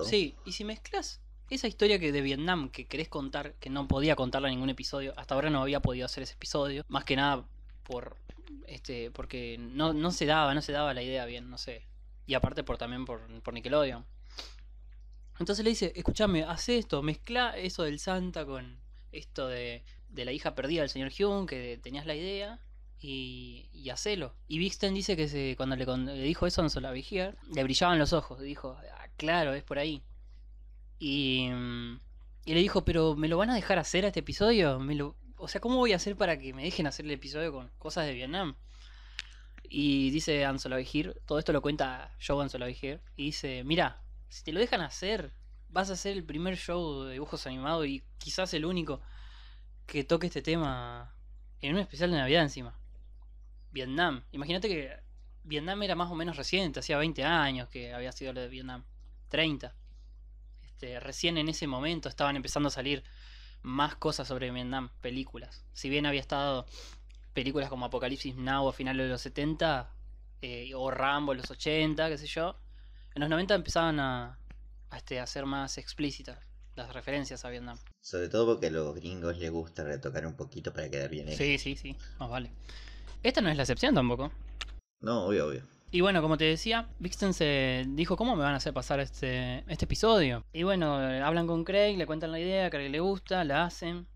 sí, y si mezclas esa historia que de Vietnam que querés contar, que no podía contarla en ningún episodio, hasta ahora no había podido hacer ese episodio, más que nada por este porque no, no se daba, no se daba la idea bien, no sé. Y aparte por también por, por Nickelodeon. Entonces le dice, escúchame, haz esto, mezcla eso del Santa con esto de de la hija perdida del señor Hume, que tenías la idea, y, y hacelo. Y Bixten dice que se, cuando le, dijo eso a Anzola le brillaban los ojos. Dijo, ah, claro, es por ahí. Y, mm, y, le dijo, pero ¿me lo van a dejar hacer a este episodio? ¿Me o sea, ¿cómo voy a hacer para que me dejen hacer el episodio con cosas de Vietnam? Y dice Anzola todo esto lo cuenta Joe Anzola y dice, mira, si te lo dejan hacer, vas a hacer el primer show de dibujos animados y quizás el único que toque este tema en un especial de Navidad encima. Vietnam. Imagínate que Vietnam era más o menos reciente, hacía 20 años que había sido lo de Vietnam. 30. Este, recién en ese momento estaban empezando a salir más cosas sobre Vietnam, películas. Si bien había estado películas como Apocalipsis Now a finales de los 70, eh, o Rambo en los 80, qué sé yo, en los 90 empezaban a, a, este, a ser más explícitas las referencias a Sobre todo porque a los gringos les gusta retocar un poquito para quedar bien. Sí, sí, sí, más vale. Esta no es la excepción tampoco. No, obvio, obvio. Y bueno, como te decía, Vixen se dijo, ¿cómo me van a hacer pasar este, este episodio? Y bueno, eh, hablan con Craig, le cuentan la idea, Craig le gusta, la hacen.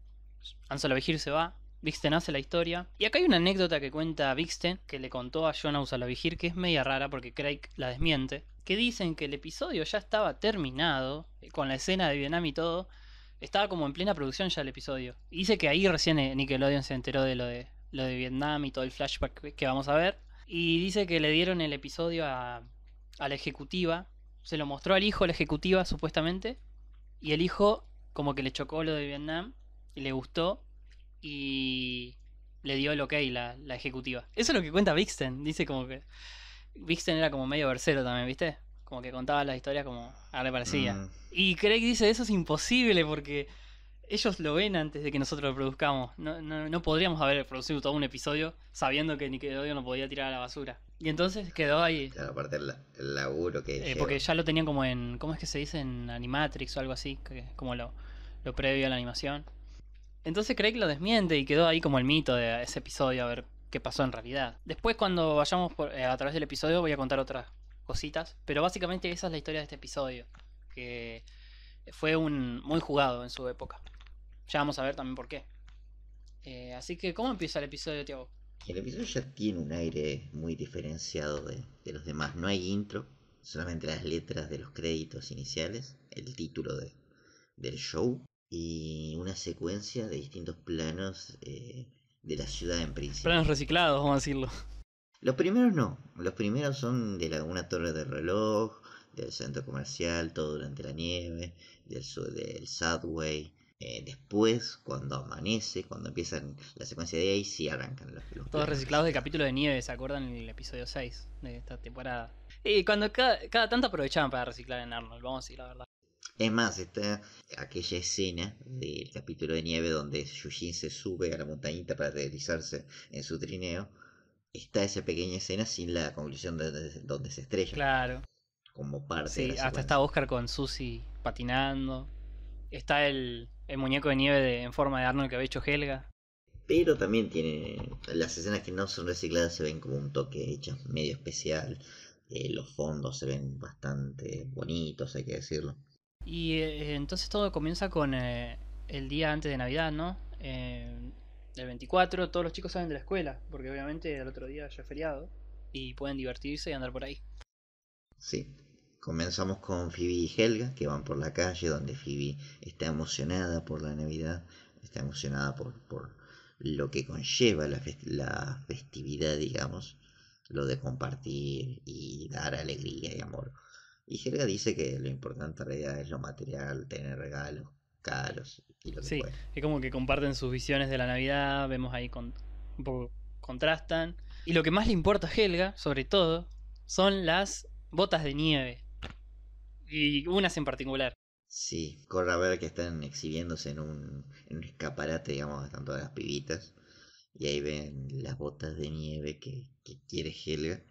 Ansel Vegir se va, Vixten hace la historia. Y acá hay una anécdota que cuenta Vixten, que le contó a la Vigir. que es media rara porque Craig la desmiente. Que dicen que el episodio ya estaba terminado, eh, con la escena de Vietnam y todo. Estaba como en plena producción ya el episodio. Y dice que ahí recién eh, Nickelodeon se enteró de lo de, lo de Vietnam y todo el flashback que vamos a ver. Y dice que le dieron el episodio a, a la ejecutiva. Se lo mostró al hijo la ejecutiva, supuestamente. Y el hijo, como que le chocó lo de Vietnam. Y le gustó y le dio el ok la, la ejecutiva. Eso es lo que cuenta Vixen. Dice como que. Vixen era como medio versero también, ¿viste? Como que contaba las historias como a le parecía. Mm. Y Craig dice: Eso es imposible porque ellos lo ven antes de que nosotros lo produzcamos. No, no, podríamos haber producido todo un episodio sabiendo que Nickelodeon no podía tirar a la basura. Y entonces quedó ahí. aparte el, laburo que. Eh, porque ya lo tenían como en. ¿Cómo es que se dice? En Animatrix o algo así. como lo, lo previo a la animación. Entonces Craig lo desmiente y quedó ahí como el mito de ese episodio, a ver qué pasó en realidad. Después cuando vayamos eh, a través del episodio voy a contar otras cositas, pero básicamente esa es la historia de este episodio, que fue un muy jugado en su época. Ya vamos a ver también por qué. Eh, así que, ¿cómo empieza el episodio, Tiago? El episodio ya tiene un aire muy diferenciado de, los demás. No hay intro, solamente las letras de los créditos iniciales, el título de, del show y una secuencia de distintos planos eh, de la ciudad en principio. Planos reciclados, vamos a decirlo. Los primeros no, los primeros son de la, una torre de reloj, del centro comercial, todo durante la nieve, del, del subway. Eh, después, cuando amanece, cuando empiezan la secuencia de ahí, sí arrancan los, Todos reciclados del capítulo de nieve, ¿se acuerdan? En el episodio 6 de esta temporada. Y cuando cada tanto aprovechaban para reciclar en Arnold, vamos a decir la verdad. Es más, está aquella escena del capítulo de nieve donde Yujin se sube a la montañita para deslizarse en su trineo. Está esa pequeña escena sin la conclusión de, donde se estrella. Claro. Como parte. de la hasta está Oscar con Susie patinando. Está el, muñeco de nieve en forma de Arnold que había hecho Helga. Pero también tiene. Las escenas que no son recicladas se ven como un toque hecho medio especial. Eh, los fondos se ven bastante bonitos, hay que decirlo. Y eh, entonces todo comienza con eh, el día antes de Navidad, ¿no? Eh, el 24 todos los chicos salen de la escuela, porque obviamente el otro día ya es feriado y pueden divertirse y andar por ahí. Sí, Comenzamos con Phoebe y Helga, que van por la calle, donde Phoebe está emocionada por la Navidad, está emocionada por, por lo que conlleva la, la, festividad, digamos, lo de compartir y dar alegría y amor. Y Helga dice que lo importante en realidad es lo material, tener regalos caros y lo que Sí, es como que comparten sus visiones de la Navidad, vemos ahí con, un poco contrastan. Y lo que más le importa a Helga, sobre todo, son las botas de nieve. Y unas en particular. Sí, corre a ver que están exhibiéndose en un, escaparate, digamos, están todas las pibitas. Y ahí ven las botas de nieve que quiere Helga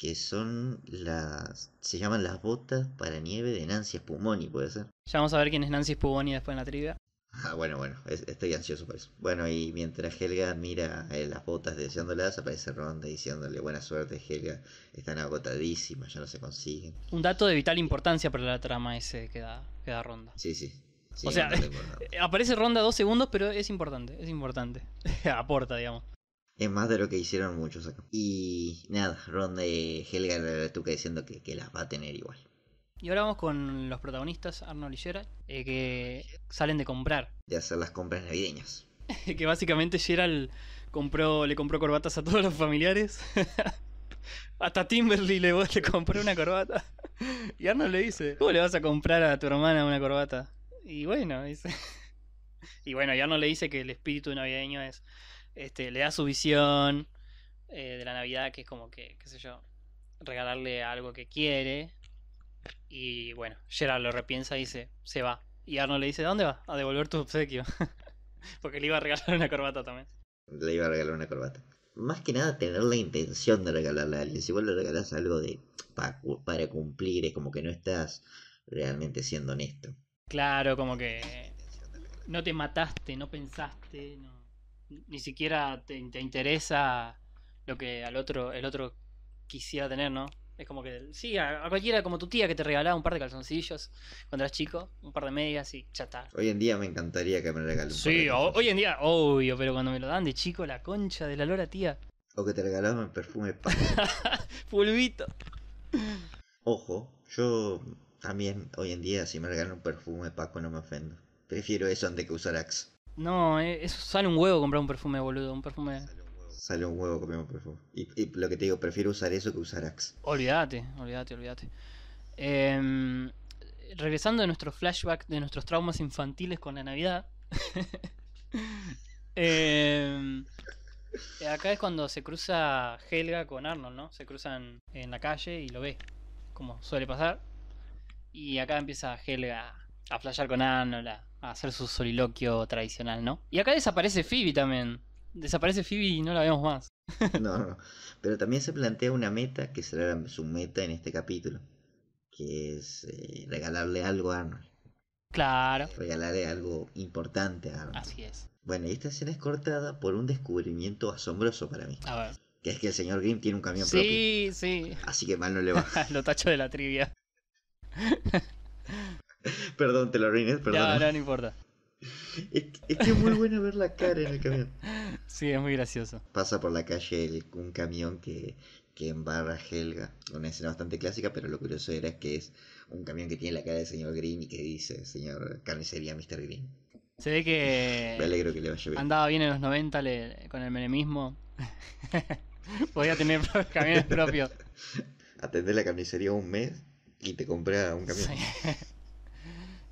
que son las. se llaman las botas para nieve de Nancy Spumoni, puede ser. Ya vamos a ver quién es Nancy Spumoni después en la trivia. Ah, bueno, bueno, estoy ansioso por eso. Bueno, y mientras Helga mira eh, las botas deseándolas, aparece Ronda diciéndole buena suerte, Helga, están agotadísimas, ya no se consiguen. Un dato de vital importancia para la trama ese que da, Ronda. Sí, sí. sí o sea, aparece Ronda dos segundos, pero es importante, es importante. Aporta, digamos. Es más de lo que hicieron muchos acá. Y nada, ronda de eh, Helga le estuvo diciendo que, que, las va a tener igual. Y ahora vamos con los protagonistas, Arnold y Gerald, eh, que salen de comprar. De hacer las compras navideñas. que básicamente Gerald le compró corbatas a todos los familiares. Hasta Timberly le, le compró una corbata. Y Arnold le dice, ¿cómo le vas a comprar a tu hermana una corbata? Y bueno, dice... Y bueno, y Arnold le dice que el espíritu navideño es este, le da su visión eh, de la Navidad, que es como que, qué sé yo, regalarle algo que quiere. Y bueno, Gerard lo repiensa y dice, se va. Y Arnold le dice, ¿dónde va? A devolver tu obsequio. Porque le iba a regalar una corbata también. Le iba a regalar una corbata. Más que nada tener la intención de regalarle a alguien. Si vos le regalás algo de para, para cumplir, es como que no estás realmente siendo honesto. Claro, como que no te mataste, no pensaste, no ni siquiera te, interesa lo que al otro, el otro quisiera tener, ¿no? Es como que, sí, a, cualquiera, como tu tía que te regalaba un par de calzoncillos cuando eras chico, un par de medias y ya Hoy en día me encantaría que me regalen Sí, hoy en día, obvio, pero cuando me lo dan de chico, la concha de la lora, tía. O que te regalaban perfume Paco. Pulvito. Ojo, yo también hoy en día si me regalan un perfume Paco no me ofendo. Prefiero eso antes que usar Axe. No, eh, eso sale un huevo comprar un perfume, boludo. Un perfume. Sale un huevo comprar un perfume. Y, lo que te digo, prefiero usar eso que usar Axe. Olvídate, olvídate, olvídate. Em, regresando a nuestro flashback, de nuestros traumas infantiles con la Navidad. Em, acá es cuando se cruza Helga con Arnold, ¿no? Se cruzan en la calle y lo ve, como suele pasar. Y acá empieza Helga a flashear con Arnold, a hacer su soliloquio tradicional, ¿no? Y acá desaparece Phoebe también. Desaparece Phoebe y no la vemos más. no, no. Pero también se plantea una meta que será su meta en este capítulo. Que es eh, regalarle algo a Arnold. Claro. Regalarle algo importante a Arnold. Así es. Bueno, y esta escena es cortada por un descubrimiento asombroso para mí. A ver. Que es que el señor Grimm tiene un camión propio. Sí, sí. Así que mal no le va. Lo tacho de la trivia. Perdón, te lo arruiné, perdón. No, no, no importa. Es, que es muy bueno ver la cara en el camión. Sí, es muy gracioso. Pasa por la calle un camión que, que embarra Helga. Una escena bastante clásica, pero lo curioso era que es un camión que tiene la cara del señor Green y que dice, señor carnicería Mr. Green. Se ve que... Me alegro que le vaya bien. Andaba bien en los 90 con el menemismo. Podía tener camiones propios. Atender la carnicería un mes y te compra un camión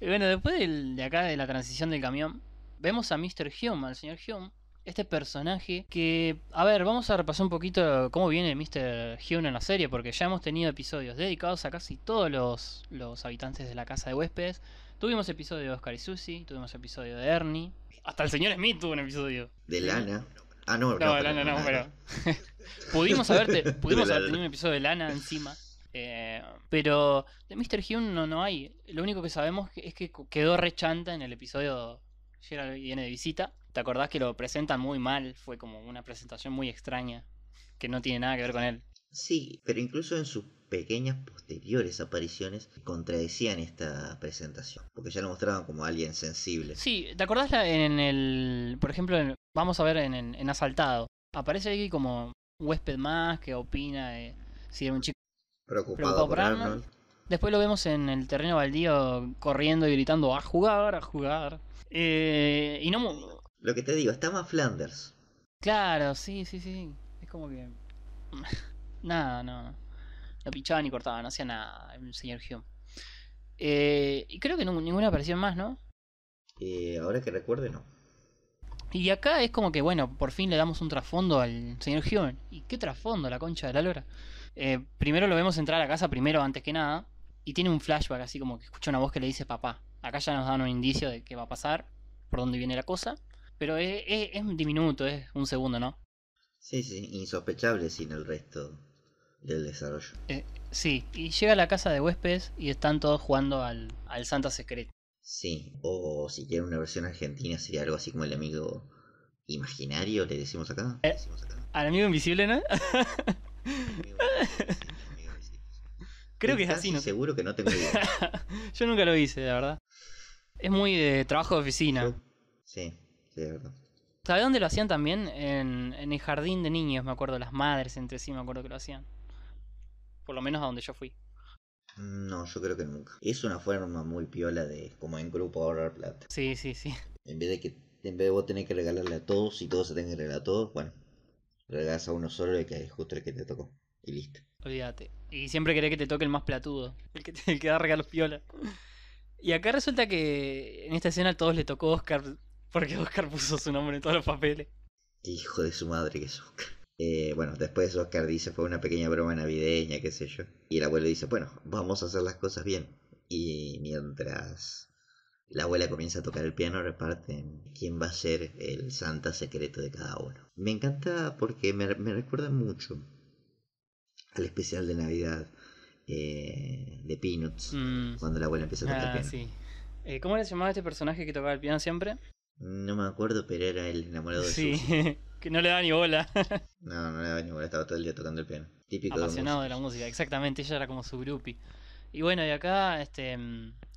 bueno, después de acá de la transición del camión, vemos a Mr. Hume, al señor Hume, este personaje que, a ver, vamos a repasar un poquito cómo viene Mr. Hume en la serie, porque ya hemos tenido episodios dedicados a casi todos los, habitantes de la casa de huéspedes. Tuvimos episodio de Oscar y Susie, tuvimos episodio de Ernie, hasta el señor Smith tuvo un episodio. De Lana. Ah, no, no, no Lana no, pero... pudimos haberte pudimos haber tenido un episodio de Lana encima. Eh, pero de Mr. Hume no, no hay. Lo único que sabemos es que quedó rechanta en el episodio Gerald viene de visita. ¿Te acordás que lo presentan muy mal? Fue como una presentación muy extraña que no tiene nada que ver con él. Sí, pero incluso en sus pequeñas posteriores apariciones contradecían esta presentación, porque ya lo mostraban como alguien sensible. Sí, ¿te acordás en el, por ejemplo, vamos a ver en, Asaltado, aparece ahí como un huésped más que opina si era un chico Preocupado, por Después lo vemos en el terreno baldío corriendo y gritando a jugar, a jugar. Eh, y no. Lo que te digo, está más Flanders. Claro, sí, sí, sí. Es como que. nada, no. No pinchaba ni cortaba, no hacía nada el señor Hume. Eh, y creo que no, ninguna aparición más, ¿no? Eh, ahora que recuerde, no. Y acá es como que, bueno, por fin le damos un trasfondo al señor Hume. ¿Y qué trasfondo, la concha de la lora? Eh, primero lo vemos entrar a casa, primero antes que nada, y tiene un flashback, así como que escucha una voz que le dice papá. Acá ya nos dan un indicio de qué va a pasar, por dónde viene la cosa, pero es, un diminuto, es un segundo, ¿no? Sí, sí, insospechable sin el resto del desarrollo. Eh, sí, y llega a la casa de huéspedes y están todos jugando al, Santa Secret. Sí, o si quieren una versión argentina sería algo así como el amigo imaginario, le decimos acá. ¿Le eh, decimos acá? ¿Al amigo invisible, no? Creo que es así, ¿no? Seguro que no tengo idea. Yo nunca lo hice, la verdad. Es muy de trabajo de oficina. Sí, sí, de verdad. ¿Sabes dónde lo hacían también? En, el jardín de niños, me acuerdo. Las madres entre sí, me acuerdo que lo hacían. Por lo menos a donde yo fui. No, yo creo que nunca. Es una forma muy piola de, como en grupo, ahorrar plata. Sí, sí, sí. En vez de que en vez de vos tenés que regalarle a todos y todos se tengan que regalar a todos, bueno, a uno solo y que es justo el que te tocó. Y listo. Olvídate. Y siempre querés que te toque el más platudo. El que, te, que da regalos piola. Y acá resulta que en esta escena a todos le tocó Oscar. Porque Oscar puso su nombre en todos los papeles. Hijo de su madre que es Oscar. Eh, bueno, después Oscar dice fue una pequeña broma navideña, qué sé yo. Y el abuelo dice, bueno, vamos a hacer las cosas bien. Y mientras la abuela comienza a tocar el piano, reparten quién va a ser el santa secreto de cada uno. Me encanta porque me, recuerda mucho al especial de Navidad eh, de Peanuts, mm. cuando la abuela empieza a tocar el ah, piano. Eh, ¿Cómo le llamaba este personaje que tocaba el piano siempre? No me acuerdo, pero era el enamorado de Sí, que no le daba ni bola. no, no le daba ni bola, estaba todo el día tocando el piano. Típico Apasionado de, la música, exactamente, ella era como su groupie. Y bueno, y acá este,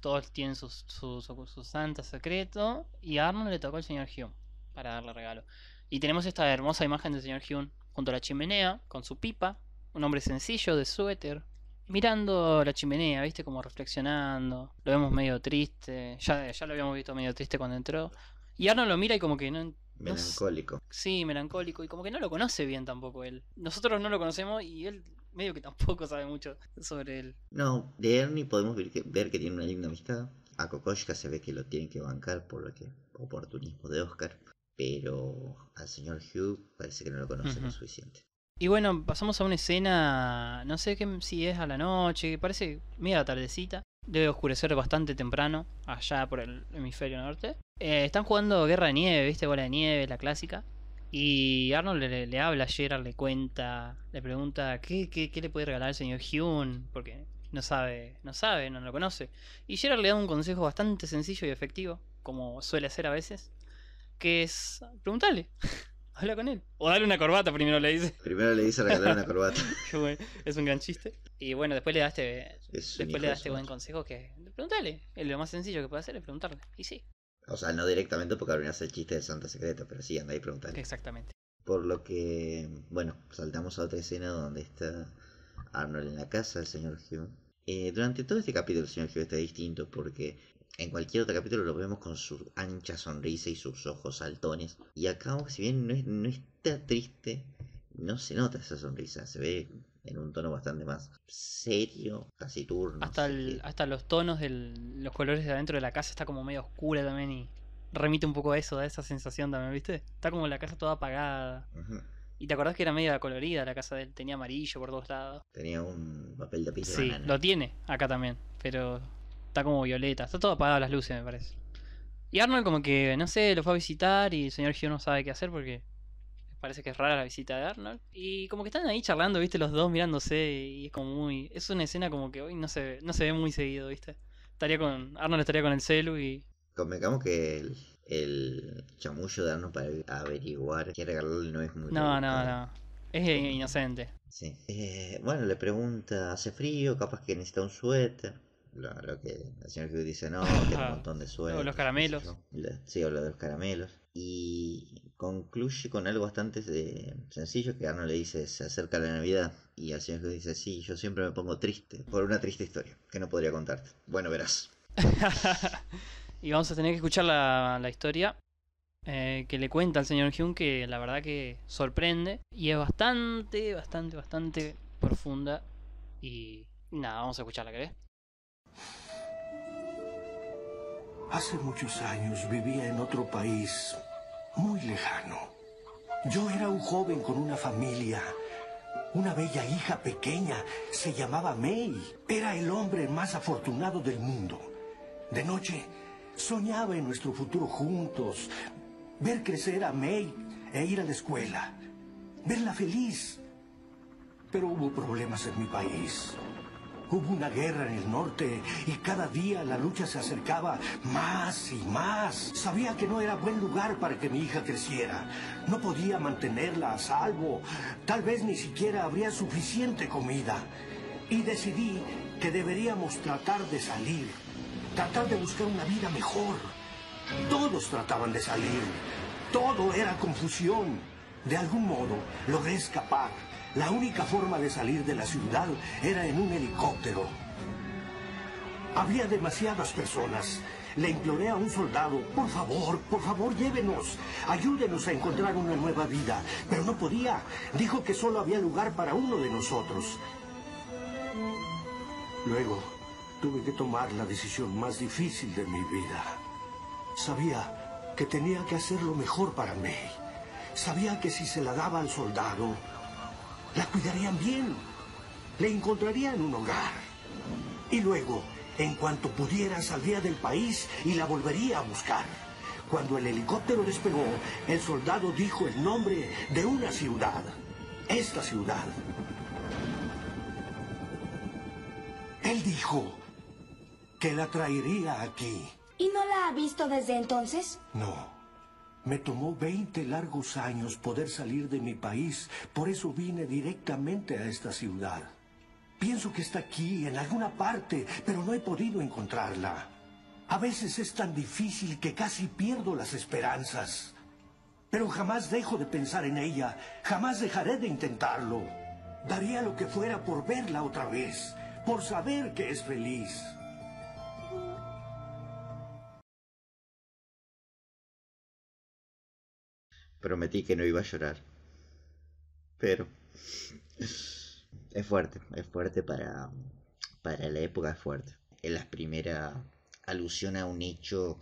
todos tienen su, su, santa secreto. Y a Arnold le tocó el señor Hume para darle regalo. Y tenemos esta hermosa imagen del señor Hume junto a la chimenea, con su pipa, un hombre sencillo de suéter, mirando la chimenea, ¿viste? Como reflexionando. Lo vemos medio triste. Ya, ya lo habíamos visto medio triste cuando entró. Y Arnold lo mira y como que no. Melancólico. sí, melancólico. Y como que no lo conoce bien tampoco él. Nosotros no lo conocemos y él medio que tampoco sabe mucho sobre él. No, de Ernie podemos ver que, tiene una linda amistad. A Kokoshka se ve que lo tienen que bancar por lo que oportunismo de Oscar, pero al señor Hugh parece que no lo conoce lo suficiente. Y bueno, pasamos a una escena, no sé qué, si es a la noche, parece media tardecita, debe oscurecer bastante temprano allá por el hemisferio norte. Eh, están jugando Guerra de Nieve, ¿viste? Bola de Nieve, la clásica. Y Arnold le, habla a Gerard, le cuenta, le pregunta ¿qué, le puede regalar el señor Hyun porque no sabe, no sabe, no lo conoce. Y Gerard le da un consejo bastante sencillo y efectivo, como suele hacer a veces, que es preguntarle, habla con él. O darle una corbata, primero le dice. Primero le dice regalar una corbata. es un gran chiste. Y bueno, después le da este, después este buen consejo que preguntarle. Lo más sencillo que puede hacer es preguntarle. Y sí, o sea, no directamente porque habría el chiste de Santa Secreta, pero sí, anda ahí preguntando. Exactamente. Por lo que, bueno, saltamos a otra escena donde está Arnold en la casa del señor Hugh. Eh, durante todo este capítulo el señor Hugh está distinto porque en cualquier otro capítulo lo vemos con su ancha sonrisa y sus ojos saltones. Y acá, si bien no, es, no está triste, no se nota esa sonrisa, se ve en un tono bastante más serio, casi turno. Hasta, hasta los tonos de los colores de adentro de la casa está como medio oscura también y remite un poco a eso, da esa sensación también, ¿viste? Está como la casa toda apagada. Y te acordás que era media colorida la casa de él, tenía amarillo por todos lados. Tenía un papel de piso Sí, lo tiene acá también, pero está como violeta, está todo apagado las luces me parece. Y Arnold como que, no sé, lo fue a visitar y el señor Hugh no sabe qué hacer porque parece que es rara la visita de Arnold. Y como que están ahí charlando, viste, los dos mirándose y es como muy... Es una escena como que hoy no se, no se ve muy seguido, viste. Estaría con... Arnold estaría con el celu y... convencamos que el, el chamullo de Arnold para averiguar qué regalarle no es muy... No, no, no. Es inocente. Sí. Eh, bueno, le pregunta, ¿hace frío? Capaz que necesita un suéter. Lo, que el señor Hugh dice, no, tiene un montón de suéter. O los caramelos. Sí, habla de los caramelos. Y concluye con algo bastante eh, sencillo que Arnold le dice, se acerca la Navidad y al Señor le dice, sí, yo siempre me pongo triste por una triste historia que no podría contarte. Bueno, verás. y vamos a tener que escuchar la, historia eh, que le cuenta al señor Hume que la verdad que sorprende y es bastante, bastante, bastante profunda y nada, vamos a escucharla, ¿querés? Hace muchos años vivía en otro país muy lejano. Yo era un joven con una familia, una bella hija pequeña, se llamaba May. Era el hombre más afortunado del mundo. De noche, soñaba en nuestro futuro juntos, ver crecer a May e ir a la escuela, verla feliz. Pero hubo problemas en mi país. Hubo una guerra en el norte y cada día la lucha se acercaba más y más. Sabía que no era buen lugar para que mi hija creciera. No podía mantenerla a salvo. Tal vez ni siquiera habría suficiente comida. Y decidí que deberíamos tratar de salir. Tratar de buscar una vida mejor. Todos trataban de salir. Todo era confusión. De algún modo logré escapar. La única forma de salir de la ciudad era en un helicóptero. Había demasiadas personas. Le imploré a un soldado, por favor, por favor, llévenos. Ayúdenos a encontrar una nueva vida. Pero no podía. Dijo que solo había lugar para uno de nosotros. Luego, tuve que tomar la decisión más difícil de mi vida. Sabía que tenía que hacer lo mejor para mí. Sabía que si se la daba al soldado, la cuidarían bien. Le encontrarían un hogar. Y luego, en cuanto pudiera, saldría del país y la volvería a buscar. Cuando el helicóptero despegó, el soldado dijo el nombre de una ciudad. Esta ciudad. Él dijo que la traería aquí. ¿Y no la ha visto desde entonces? No. Me tomó 20 largos años poder salir de mi país, por eso vine directamente a esta ciudad. Pienso que está aquí, en alguna parte, pero no he podido encontrarla. A veces es tan difícil que casi pierdo las esperanzas. Pero jamás dejo de pensar en ella, jamás dejaré de intentarlo. Daría lo que fuera por verla otra vez, por saber que es feliz. Prometí que no iba a llorar. Pero es fuerte, es fuerte para, para la época, es fuerte. Es la primera alusión a un hecho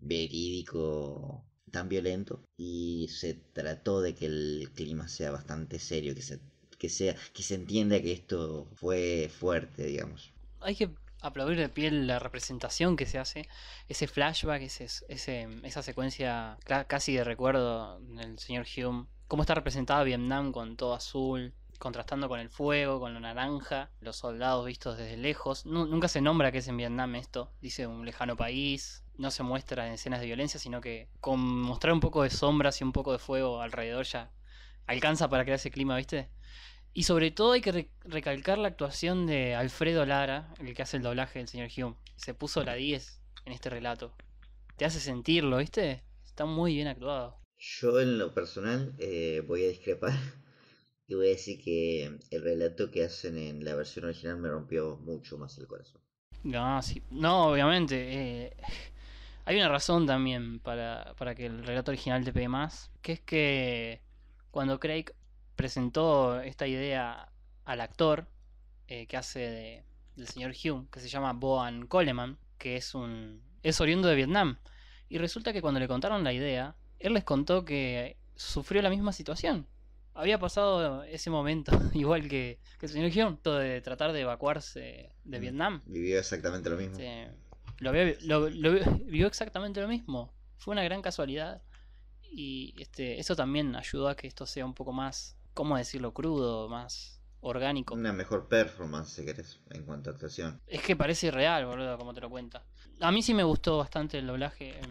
verídico tan violento y se trató de que el clima sea bastante serio, que se, que sea, que se entienda que esto fue fuerte, digamos. Hay que aplaudir de pie la representación que se hace, ese flashback, ese, ese, esa secuencia casi de recuerdo del señor Hume, cómo está representada Vietnam con todo azul, contrastando con el fuego, con lo naranja, los soldados vistos desde lejos. nunca se nombra que es en Vietnam esto, dice un lejano país, no se muestra en escenas de violencia, sino que con mostrar un poco de sombras y un poco de fuego alrededor ya alcanza para crear ese clima, ¿viste? Y sobre todo hay que recalcar la actuación de Alfredo Lara, el que hace el doblaje del señor Hume. Se puso la 10 en este relato. Te hace sentirlo, ¿viste? Está muy bien actuado. Yo en lo personal eh, voy a discrepar y voy a decir que el relato que hacen en la versión original me rompió mucho más el corazón. No, sí. no obviamente. Eh, hay una razón también para, para que el relato original te pegue más, que es que cuando Craig presentó esta idea al actor eh, que hace del señor Hume, que se llama Boan Coleman, que es un es oriundo de Vietnam. Y resulta que cuando le contaron la idea, él les contó que sufrió la misma situación. Había pasado ese momento, igual que, que el señor Hume, todo de tratar de evacuarse de mm, Vietnam. Vivió exactamente lo mismo. Sí, vivió exactamente lo mismo. Fue una gran casualidad. Y este, eso también ayudó a que esto sea un poco más ¿cómo decirlo? Crudo, más orgánico. Una mejor performance, si querés, en cuanto a actuación. Es que parece irreal, boludo, como te lo cuenta. A mí sí me gustó bastante el doblaje. Em,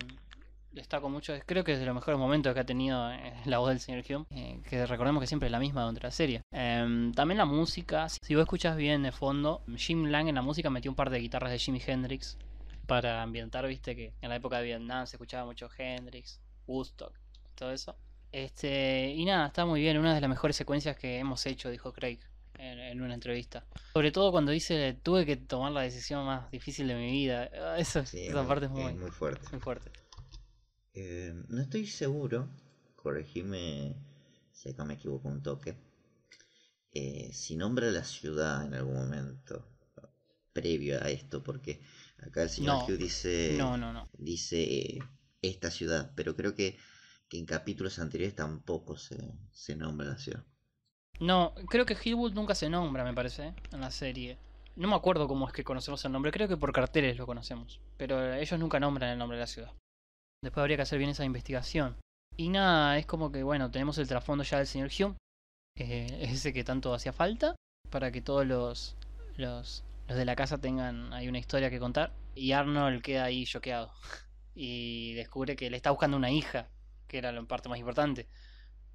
destaco mucho, creo que es de los mejores momentos que ha tenido eh, la voz del señor Hume, eh, que recordemos que siempre es la misma durante la serie. Em, también la música, si vos escuchas bien de fondo, Jim Lang en la música metió un par de guitarras de Jimi Hendrix para ambientar, viste que en la época de Vietnam se escuchaba mucho Hendrix, Woodstock, todo eso. Este, y nada, está muy bien, una de las mejores secuencias que hemos hecho, dijo Craig en, una entrevista. Sobre todo cuando dice, tuve que tomar la decisión más difícil de mi vida. Ah, eso, esa parte es muy, muy fuerte. fuerte. Eh, no estoy seguro, corregime si acá me equivoco un toque. Eh, si nombra la ciudad en algún momento previo a esto, porque acá el señor no, Hugh dice, no, no, dice eh, esta ciudad, pero creo que que en capítulos anteriores tampoco se, se nombra la ciudad. No, creo que Hillwood nunca se nombra, me parece, en la serie. No me acuerdo cómo es que conocemos el nombre, creo que por carteles lo conocemos, pero ellos nunca nombran el nombre de la ciudad. Después habría que hacer bien esa investigación. Y nada, es como que, bueno, tenemos el trasfondo ya del señor Hume, ese que tanto hacía falta, para que todos los, los, los de la casa tengan ahí una historia que contar. Y Arnold queda ahí choqueado y descubre que le está buscando una hija que era la parte más importante.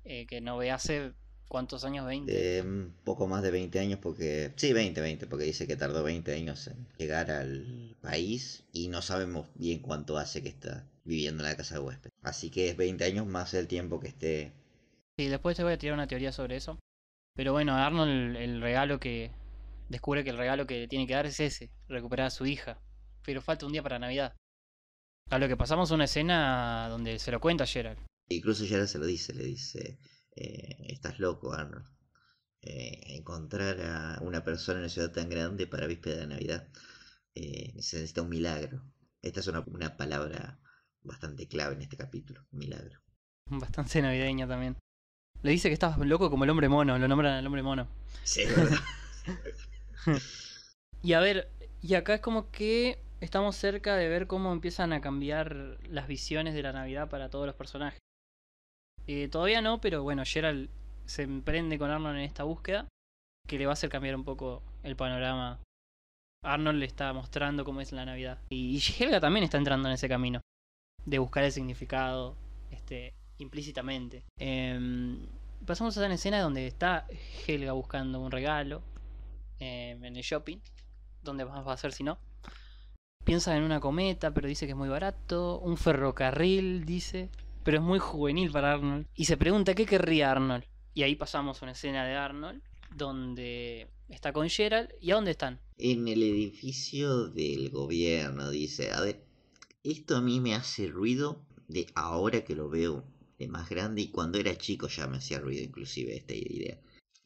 Eh, que no ve hace cuántos años, 20. Eh, un poco más de 20 años porque... Sí, 20, 20, porque dice que tardó 20 años en llegar al país y no sabemos bien cuánto hace que está viviendo en la casa de huésped. Así que es 20 años más el tiempo que esté... Sí, después te voy a tirar una teoría sobre eso. Pero bueno, Arnold el regalo que... Descubre que el regalo que tiene que dar es ese, recuperar a su hija. Pero falta un día para Navidad. A lo que pasamos una escena donde se lo cuenta Gerald. Incluso Gerald se lo dice, le dice, eh, estás loco, Arnold. Eh, encontrar a una persona en una ciudad tan grande para víspera de Navidad eh, necesita un milagro. Esta es una, palabra bastante clave en este capítulo, milagro. Bastante navideña también. Le dice que estás loco como el hombre mono, lo nombran el hombre mono. Sí, ¿verdad? y a ver, y acá es como que estamos cerca de ver cómo empiezan a cambiar las visiones de la Navidad para todos los personajes. Eh, todavía no, pero bueno, Gerald se emprende con Arnold en esta búsqueda que le va a hacer cambiar un poco el panorama. Arnold le está mostrando cómo es la Navidad. Y Helga también está entrando en ese camino de buscar el significado este, implícitamente. Em, pasamos a una escena donde está Helga buscando un regalo em, en el shopping. Donde más va a ser si no? Piensa en una cometa, pero dice que es muy barato. Un ferrocarril, dice, pero es muy juvenil para Arnold. Y se pregunta qué querría Arnold. Y ahí pasamos una escena de Arnold donde está con Gerald. ¿Y a dónde están? En el edificio del gobierno, dice. A ver, esto a mí me hace ruido de ahora que lo veo de más grande y cuando era chico ya me hacía ruido inclusive esta idea.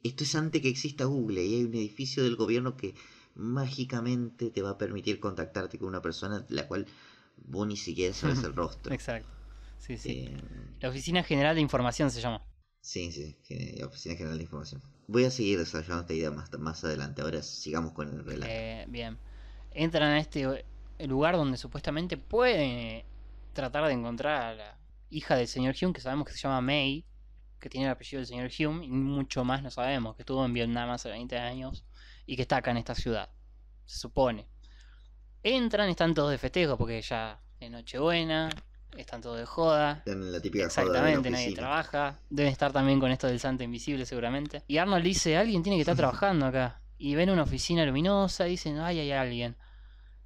Esto es antes que exista Google y hay un edificio del gobierno que mágicamente te va a permitir contactarte con una persona la cual vos ni siquiera sabes el rostro. Exacto. Sí, sí. Eh, la Oficina General de Información se llama. Sí, sí, la Oficina General de Información. Voy a seguir desarrollando esta idea más, adelante. Ahora sigamos con el relato. Eh, bien. Entran a este lugar donde supuestamente pueden tratar de encontrar a la hija del señor Hume, que sabemos que se llama May, que tiene el apellido del señor Hume, y mucho más no sabemos, que estuvo en Vietnam hace 20 años y que está acá en esta ciudad, se supone. Entran, están todos de festejo porque ya es Nochebuena, están todos de joda. En la típica Exactamente, joda nadie trabaja. Deben estar también con esto del santo Invisible seguramente. Y Arnold dice, alguien tiene que estar trabajando acá. Y ven una oficina luminosa, dicen, ay, hay alguien.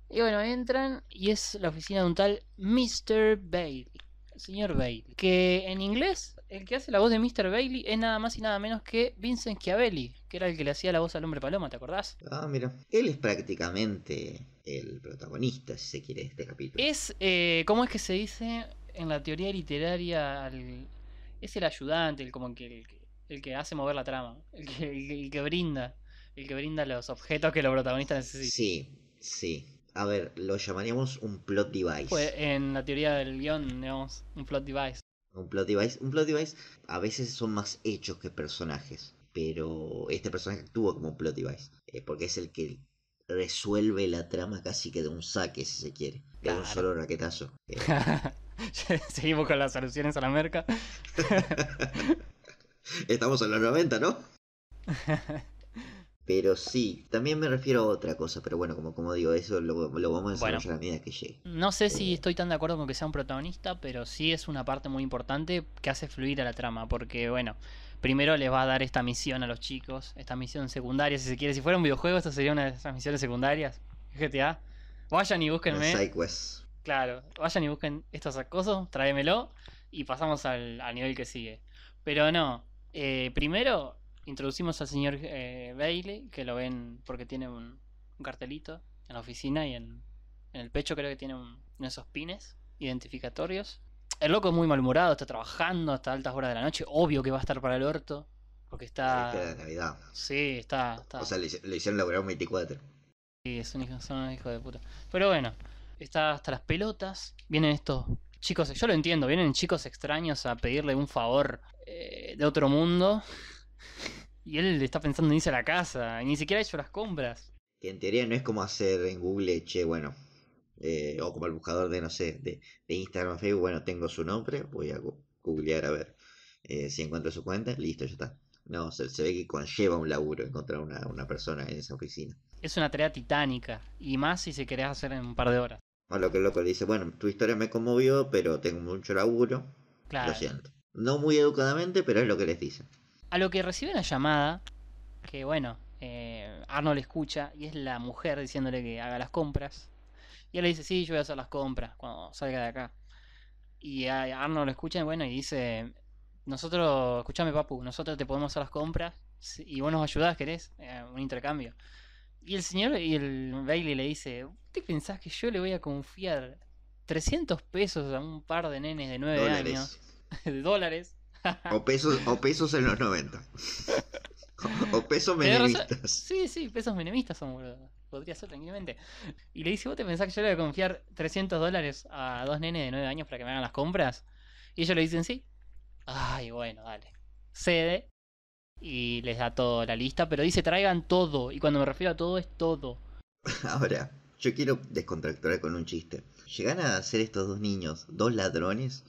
Y bueno, entran y es la oficina de un tal Mr. Bailey, señor Bailey, que en inglés el que hace la voz de Mr. Bailey es nada más y nada menos que Vincent Chiavelli, que era el que le hacía la voz al hombre paloma, ¿te acordás? Ah, mira. Él es prácticamente el protagonista, si se quiere, de este capítulo. Es, eh, ¿cómo es que se dice en la teoría literaria? es el ayudante, el, como que, el, que hace mover la trama, el que, que brinda, el que brinda los objetos que los protagonistas necesitan. Sí, sí a ver, lo llamaríamos un plot device. en la teoría del guión, digamos, un plot device. Un plot device. Un plot device a veces son más hechos que personajes. Pero este personaje actúa como un plot device. Eh, porque es el que resuelve la trama casi que de un saque, si se quiere. De un solo raquetazo. Eh, Seguimos con las soluciones a la merca. Estamos en los 90, ¿no? Pero sí, también me refiero a otra cosa, pero bueno, como, como digo, eso lo, vamos a desarrollar a medida que llegue. No sé si eh, estoy tan de acuerdo con que sea un protagonista, pero sí es una parte muy importante que hace fluir a la trama, porque bueno, primero les va a dar esta misión a los chicos, esta misión secundaria, si se quiere, si fuera un videojuego, esta sería una de esas misiones secundarias, GTA. Vayan y búsquenme. Claro, vayan y busquen estos cosas. tráemelo y pasamos al, nivel que sigue. Pero no, eh, primero introducimos al señor eh, Bailey, que lo ven porque tiene un, cartelito en la oficina y en, el pecho creo que tiene un, esos pines identificatorios. El loco es muy malhumorado, está trabajando hasta altas horas de la noche, obvio que va a estar para el orto, porque está... De Navidad. Sí, está, O sea, le, hicieron laburar un 24. Sí, es un hijo, son de puta. Pero bueno, está hasta las pelotas, vienen estos chicos, yo lo entiendo, vienen chicos extraños a pedirle un favor eh, de otro mundo. Y él está pensando en irse a la casa, ni siquiera ha las compras. Que en teoría no es como hacer en Google, che, bueno, eh, o como el buscador de, no sé, de, de Instagram, Facebook, bueno, tengo su nombre, voy a googlear a ver eh, si encuentro su cuenta, listo, ya está. No, se, ve que conlleva un laburo encontrar una, una persona en esa oficina. Es una tarea titánica, y más si se querés hacer en un par de horas. A lo que el loco le dice, bueno, tu historia me conmovió, pero tengo mucho laburo, claro. lo siento. No muy educadamente, pero es lo que les dicen. A lo que recibe la llamada, que bueno, eh, Arno le escucha, y es la mujer diciéndole que haga las compras. Y él le dice, sí, yo voy a hacer las compras cuando salga de acá. Y Arno Arnold lo escucha, bueno, y dice, nosotros, escúchame papu, nosotros te podemos hacer las compras y vos nos ayudás, ¿querés? Eh, un intercambio. Y el señor y el Bailey le dice, ¿qué pensás que yo le voy a confiar 300 pesos a un par de nenes de 9 años? de dólares. O pesos, o pesos en los 90. O pesos menemistas. Sí, sí, pesos menemistas son, boludo. Podría ser tranquilamente. Y le dice, ¿vos te pensás que yo le voy a confiar 300 dólares a dos nenes de 9 años para que me hagan las compras? Y ellos le dicen, sí. Ay, bueno, dale. Cede y les da toda la lista, pero dice traigan todo. Y cuando me refiero a todo, es todo. Ahora, yo quiero descontracturar con un chiste. Llegan a ser estos dos niños, dos ladrones,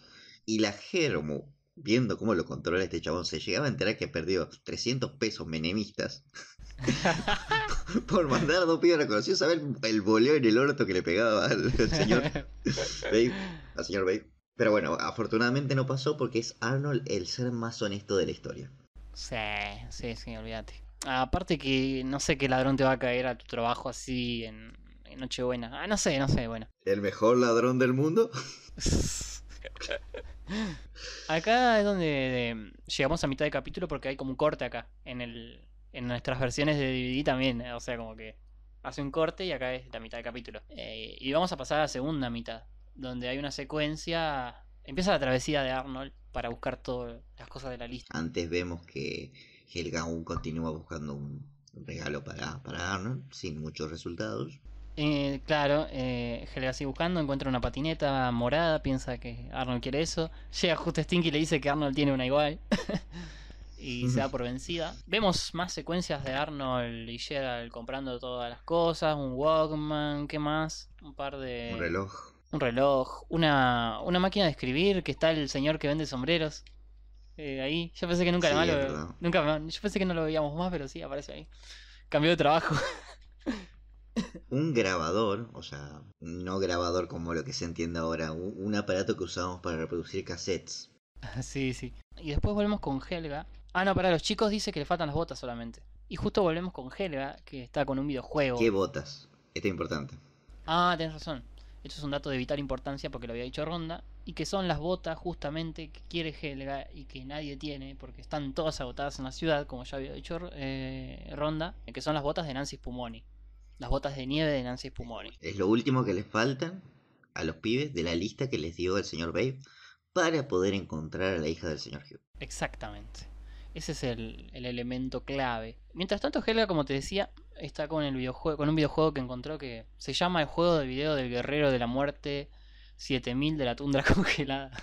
y la Germu viendo cómo lo controla este chabón, se llegaba a enterar que perdió 300 pesos menemistas por mandar a dos pibes reconocidos ver el boleo en el orto que le pegaba al señor Babe, Pero bueno, afortunadamente no pasó porque es Arnold el ser más honesto de la historia. Sí, sí, sí, olvídate. Aparte que no sé qué ladrón te va a caer a tu trabajo así en, Nochebuena. Ah, no sé, no sé, bueno. ¿El mejor ladrón del mundo? Acá es donde llegamos a mitad de capítulo porque hay como un corte acá. En, el, en nuestras versiones de DVD también. O sea, como que hace un corte y acá es la mitad de capítulo. Eh, y vamos a pasar a la segunda mitad. Donde hay una secuencia. Empieza la travesía de Arnold para buscar todas las cosas de la lista. Antes vemos que Helga aún continúa buscando un regalo para, para Arnold sin muchos resultados. Eh, claro, eh, Helga sigue buscando, encuentra una patineta morada, piensa que Arnold quiere eso. Llega justo Stinky y le dice que Arnold tiene una igual. y se da por vencida. Vemos más secuencias de Arnold y Gerald comprando todas las cosas, un Walkman, ¿qué más? Un par de... Un reloj. Un reloj, una, máquina de escribir que está el señor que vende sombreros. Eh, ahí, yo pensé que nunca, lo, nunca yo pensé que no lo veíamos más, pero sí, aparece ahí. Cambió de trabajo. un grabador, o sea, no grabador como lo que se entiende ahora, un, aparato que usábamos para reproducir cassettes. Sí, sí. Y después volvemos con Helga. Ah, no, para los chicos dice que le faltan las botas solamente. Y justo volvemos con Helga, que está con un videojuego. ¿Qué botas? Esto es importante. Ah, tienes razón. Esto es un dato de vital importancia porque lo había dicho Ronda. Y que son las botas justamente que quiere Helga y que nadie tiene porque están todas agotadas en la ciudad, como ya había dicho eh, Ronda. Que son las botas de Nancy Spumoni. Las botas de nieve de Nancy Spumoni. Es lo último que les faltan a los pibes de la lista que les dio el señor Babe para poder encontrar a la hija del señor Hugh. Exactamente. Ese es el, el, elemento clave. Mientras tanto, Helga, como te decía, está con el videojuego, con un videojuego que encontró que se llama el juego de video del guerrero de la muerte 7000 de la tundra congelada.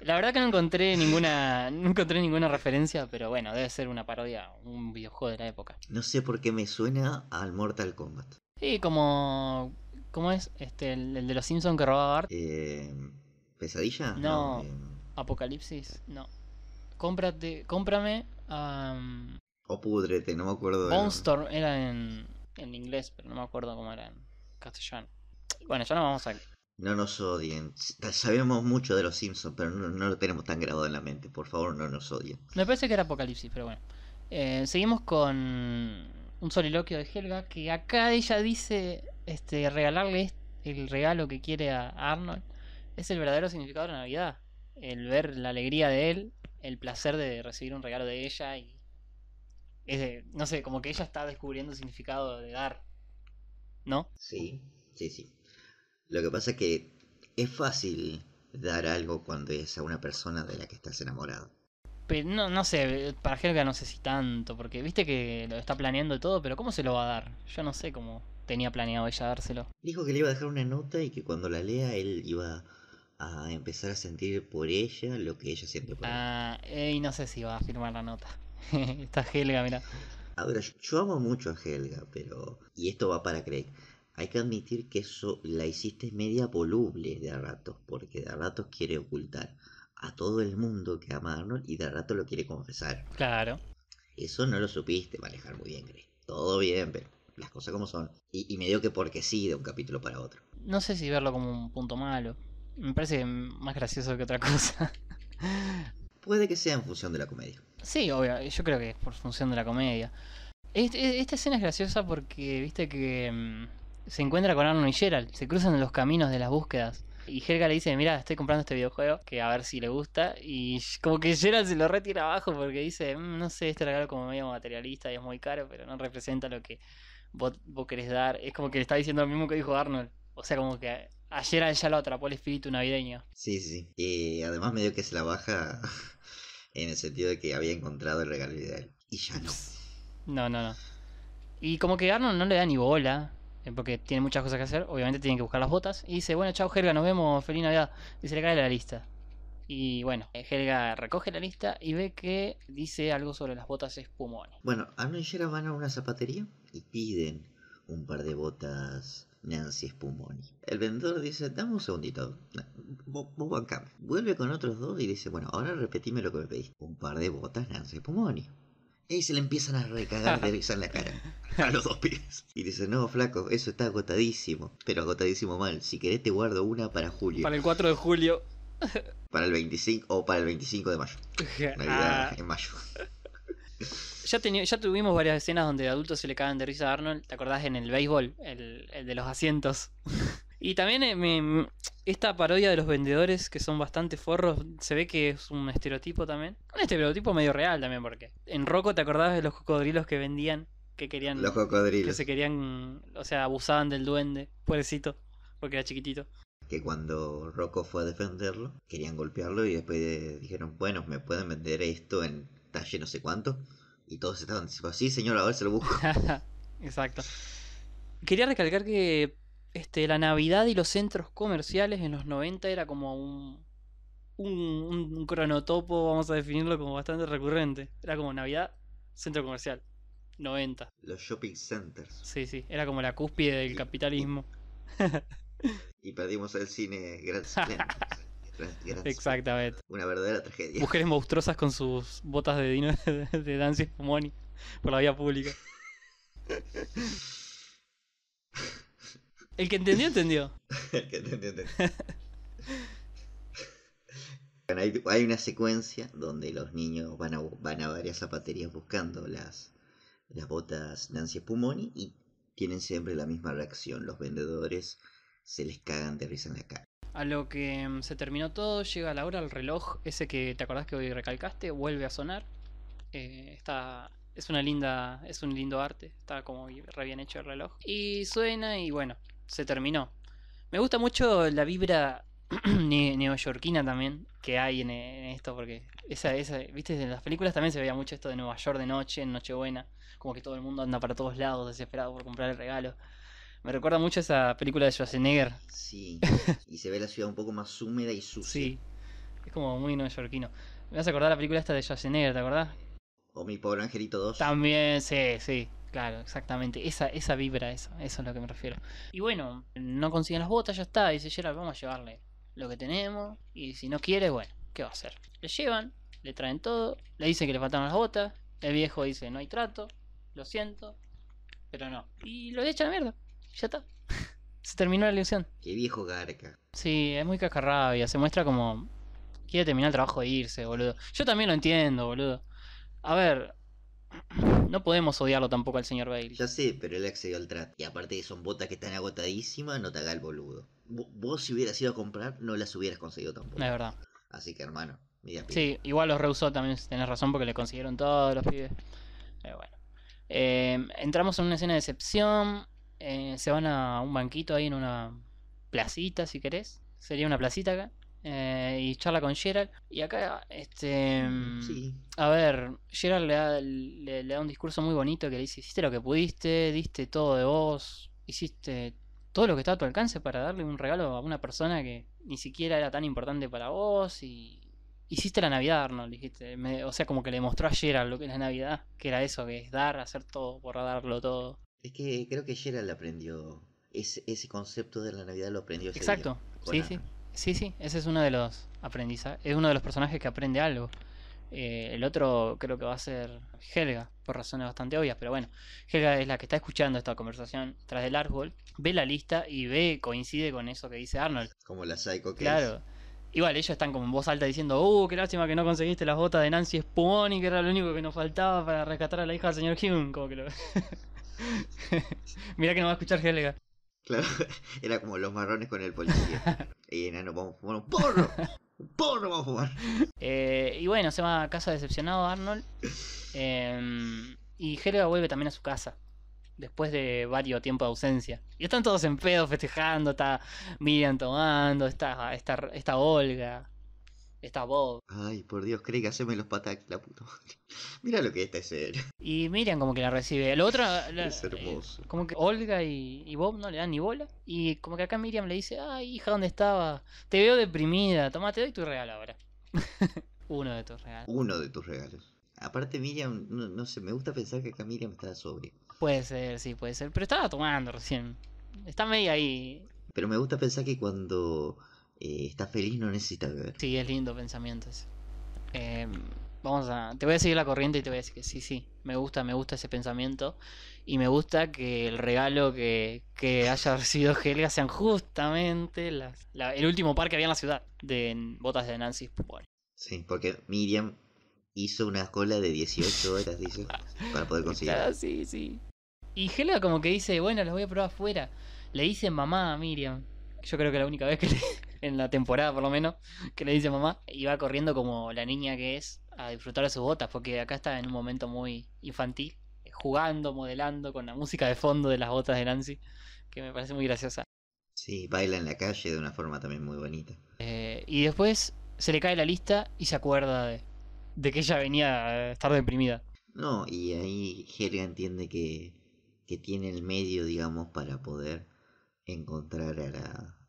La verdad que no encontré ninguna no encontré ninguna referencia, pero bueno, debe ser una parodia, un videojuego de la época. No sé por qué me suena al Mortal Kombat. Sí, como ¿cómo es? Este el, de los Simpsons que robaba Bart. Eh, ¿Pesadilla? No. Eh, Apocalipsis, no. Cómprate, cómprame o pudrete, no me acuerdo. De... Monster era en, en inglés, pero no me acuerdo cómo era en castellano. Bueno, ya no vamos a no nos odien. Sabemos mucho de los Simpsons, pero no, lo tenemos tan grabado en la mente. Por favor, no nos odien. Me parece que era Apocalipsis, pero bueno. Eh, seguimos con un soliloquio de Helga, que acá ella dice este, regalarle el regalo que quiere a Arnold. Es el verdadero significado de la Navidad. El ver la alegría de él, el placer de recibir un regalo de ella y... no sé, como que ella está descubriendo el significado de dar. ¿No? Sí, sí, sí. Lo que pasa es que es fácil dar algo cuando es a una persona de la que estás enamorado. Pero no, no sé, para Helga no sé si tanto, porque viste que lo está planeando todo, pero ¿cómo se lo va a dar? Yo no sé cómo tenía planeado ella dárselo. Dijo que le iba a dejar una nota y que cuando la lea él iba a empezar a sentir por ella lo que ella siente por él. Ah, y no sé si va a firmar la nota. Está Helga, mira. Ahora, yo amo mucho a Helga, pero. Y esto va para Craig. Hay que admitir que eso la hiciste media voluble de a ratos, porque de a ratos quiere ocultar a todo el mundo que ama a Arnold y de a ratos lo quiere confesar. Claro. Eso no lo supiste manejar muy bien, Grey. Todo bien, pero las cosas como son. Y, medio que porque sí, de un capítulo para otro. No sé si verlo como un punto malo. Me parece más gracioso que otra cosa. Puede que sea en función de la comedia. Sí, obvio, yo creo que es por función de la comedia. Este, este, esta escena es graciosa porque viste que mm, se encuentra con Arnold y Gerald, se cruzan en los caminos de las búsquedas. Y Helga le dice, mira, estoy comprando este videojuego, que a ver si le gusta. Y como que Gerald se lo retira abajo porque dice, mm, no sé, este regalo como medio materialista y es muy caro, pero no representa lo que vos, querés dar. Es como que le está diciendo lo mismo que dijo Arnold. O sea, como que ayer ya lo atrapó el espíritu navideño. Sí, sí. Y además medio que se la baja en el sentido de que había encontrado el regalo ideal. Y ya no. No, no, no. Y como que Arnold no le da ni bola. Eh, porque tiene muchas cosas que hacer, obviamente tiene que buscar las botas. Y dice, bueno, chao Helga, nos vemos, feliz Navidad. Y se le cae la lista. Y bueno, eh, Helga recoge la lista y ve que dice algo sobre las botas Spumoni Bueno, Ana y Jera van a una zapatería y piden un par de botas Nancy Spumoni. El vendedor dice, dame un segundito, Vuelve con otros dos y dice, bueno, ahora repetime lo que me pediste. Un par de botas Nancy Spumoni. Y se le empiezan a recagar de risa en la cara. A los dos pies. Y dice, no, flaco, eso está agotadísimo. Pero agotadísimo mal. Si querés te guardo una para julio. Para el 4 de julio. Para el 25 o para el 25 de mayo. Navidad ah. en mayo. Ya, tuvimos varias escenas donde adultos se le cagan de risa a Arnold. ¿Te acordás en el béisbol? el de los asientos. Y también eh, esta parodia de los vendedores que son bastante forros, se ve que es un estereotipo también. Un estereotipo medio real también, porque en Rocco te acordabas de los cocodrilos que vendían, que querían... Los cocodrilos. Que se querían, o sea, abusaban del duende, pobrecito, porque era chiquitito. Que cuando Rocco fue a defenderlo, querían golpearlo y después eh, dijeron, bueno, me pueden vender esto en talle no sé cuánto. Y todos estaban, sí señor, a ver se lo busco. Exacto. Quería recalcar que este, la Navidad y los centros comerciales en los 90 era como un, cronotopo, vamos a definirlo como bastante recurrente. Era como Navidad, centro comercial, 90. Los shopping centers. Sí, sí, era como la cúspide del capitalismo. Y, perdimos el cine gracias. Exactamente. Una verdadera tragedia. Mujeres monstruosas con sus botas de dino de, de, por la vía pública. El que entendió, entendió. el que entendió, entendió. hay, una secuencia donde los niños van a, varias zapaterías buscando las, botas Nancy Pumoni y tienen siempre la misma reacción. Los vendedores se les cagan de risa en la cara. A lo que mm, se terminó todo, llega la hora, el reloj, ese que te acordás que hoy recalcaste, vuelve a sonar. Eh, está, es una linda, es un lindo arte, está como re bien hecho el reloj. Y suena y bueno, se terminó. Me gusta mucho la vibra neoyorquina también que hay en, esto, porque esa, esa, viste, en las películas también se veía mucho esto de Nueva York de noche, en Nochebuena, como que todo el mundo anda para todos lados desesperado por comprar el regalo. Me recuerda mucho esa película de Schwarzenegger. Sí, y se ve la ciudad un poco más húmeda y sucia. Sí, es como muy neoyorquino. Me vas a acordar la película esta de Schwarzenegger, ¿te acordás? O mi pobre angelito 2. También, sí, sí. Claro, exactamente. Esa, esa vibra, eso, eso es a lo que me refiero. Y bueno, no consiguen las botas, ya está. Dice Gerald, vamos a llevarle lo que tenemos. Y si no quiere, bueno, ¿qué va a hacer? Le llevan, le traen todo, le dicen que le faltaron las botas. El viejo dice, no hay trato, lo siento, pero no. Y lo echan a la mierda, ya está. se terminó la ilusión. Qué viejo garca. Sí, es muy cacarrabia. Se muestra como. Quiere terminar el trabajo de irse, boludo. Yo también lo entiendo, boludo. A ver, no podemos odiarlo tampoco al señor Bailey. Ya sé, pero él accedió al trato. Y aparte que son botas que están agotadísimas, no te haga el boludo. vos si hubieras ido a comprar, no las hubieras conseguido tampoco. Es verdad. Así que hermano, Sí, igual los rehusó también, tenés razón, porque le consiguieron todos los pibes. Pero eh, bueno. Em, entramos en una escena de excepción eh, se van a un banquito ahí en una placita, si querés. Sería una placita acá. Eh, y charla con Gerald. Y acá, este. Mm, a ver, Gerald le da, le, da un discurso muy bonito que le dice: Hiciste lo que pudiste, diste todo de vos, hiciste todo lo que está a tu alcance para darle un regalo a una persona que ni siquiera era tan importante para vos y hiciste la Navidad, no dijiste. o sea, como que le mostró a Gerald lo que es la Navidad, que era eso, que es dar, hacer todo, por darlo todo. Es que creo que Gerald aprendió ese, ese concepto de la Navidad, lo aprendió. Exacto, sí, sí. Sí, sí, ese es uno de los aprendizajes. Es uno de los personajes que aprende algo. Eh, el otro creo que va a ser Helga, por razones bastante obvias, pero bueno, Helga es la que está escuchando esta conversación tras el árbol, ve la lista y ve, coincide con eso que dice Arnold. Como la psycho Claro. Igual, ellos están como en voz alta diciendo, uh, qué lástima que no conseguiste las botas de Nancy Y que era lo único que nos faltaba para rescatar a la hija del señor Hume. Como que lo... Mirá que no va a escuchar Helga. Claro, era como los marrones con el policía. y enano, vamos a porro. porro vamos a fumar. Eh, y bueno, se va a casa decepcionado Arnold. Em, y Helga vuelve también a su casa. Después de varios tiempos de ausencia. Y están todos en pedo festejando. Está Miriam tomando. Está, está Olga. Está Bob. Ay, por Dios, creí que haceme los pataques, la puta madre. Mira lo que esta él Y Miriam como que la recibe. Lo otro... es hermoso. Eh, como que Olga y, Bob no le dan ni bola. Y como que acá Miriam le dice, ay, hija, ¿dónde estaba? Te veo deprimida. Toma, te doy tu regalo ahora. Uno de tus regalos. Uno de tus regalos. Aparte Miriam, no, sé, me gusta pensar que acá Miriam está sobre. Puede ser, sí, puede ser. Pero estaba tomando recién. Está medio ahí. Pero me gusta pensar que cuando eh, está feliz, no necesita ver Sí, es lindo pensamientos. Eh, vamos a. Te voy a seguir la corriente y te voy a decir que sí, sí. Me gusta, me gusta ese pensamiento. Y me gusta que el regalo que, haya recibido Helga sean justamente el último par que había en la ciudad de botas de Nancy Sí, porque Miriam hizo una cola de 18 horas, para poder conseguir. Ah, sí, sí. Y Helga como que dice, bueno, los voy a probar afuera. Le dice mamá a Miriam. Yo creo que la única vez que le, en la temporada por lo menos, que le dice mamá, y va corriendo como la niña que es a disfrutar de sus botas, porque acá está en un momento muy infantil, eh, jugando, modelando, con la música de fondo de las botas de Nancy, que me parece muy graciosa. Sí, baila en la calle de una forma también muy bonita. Eh, y después se le cae la lista y se acuerda de, que ella venía a estar deprimida. No, y ahí Helga entiende que, tiene el medio, digamos, para poder encontrar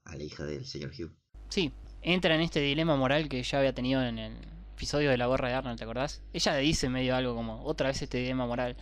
a la hija del señor Hugh sí, entra en este dilema moral que ya había tenido en el episodio de la gorra de Arnold, ¿te acordás? Ella le dice medio algo como, otra vez este dilema moral.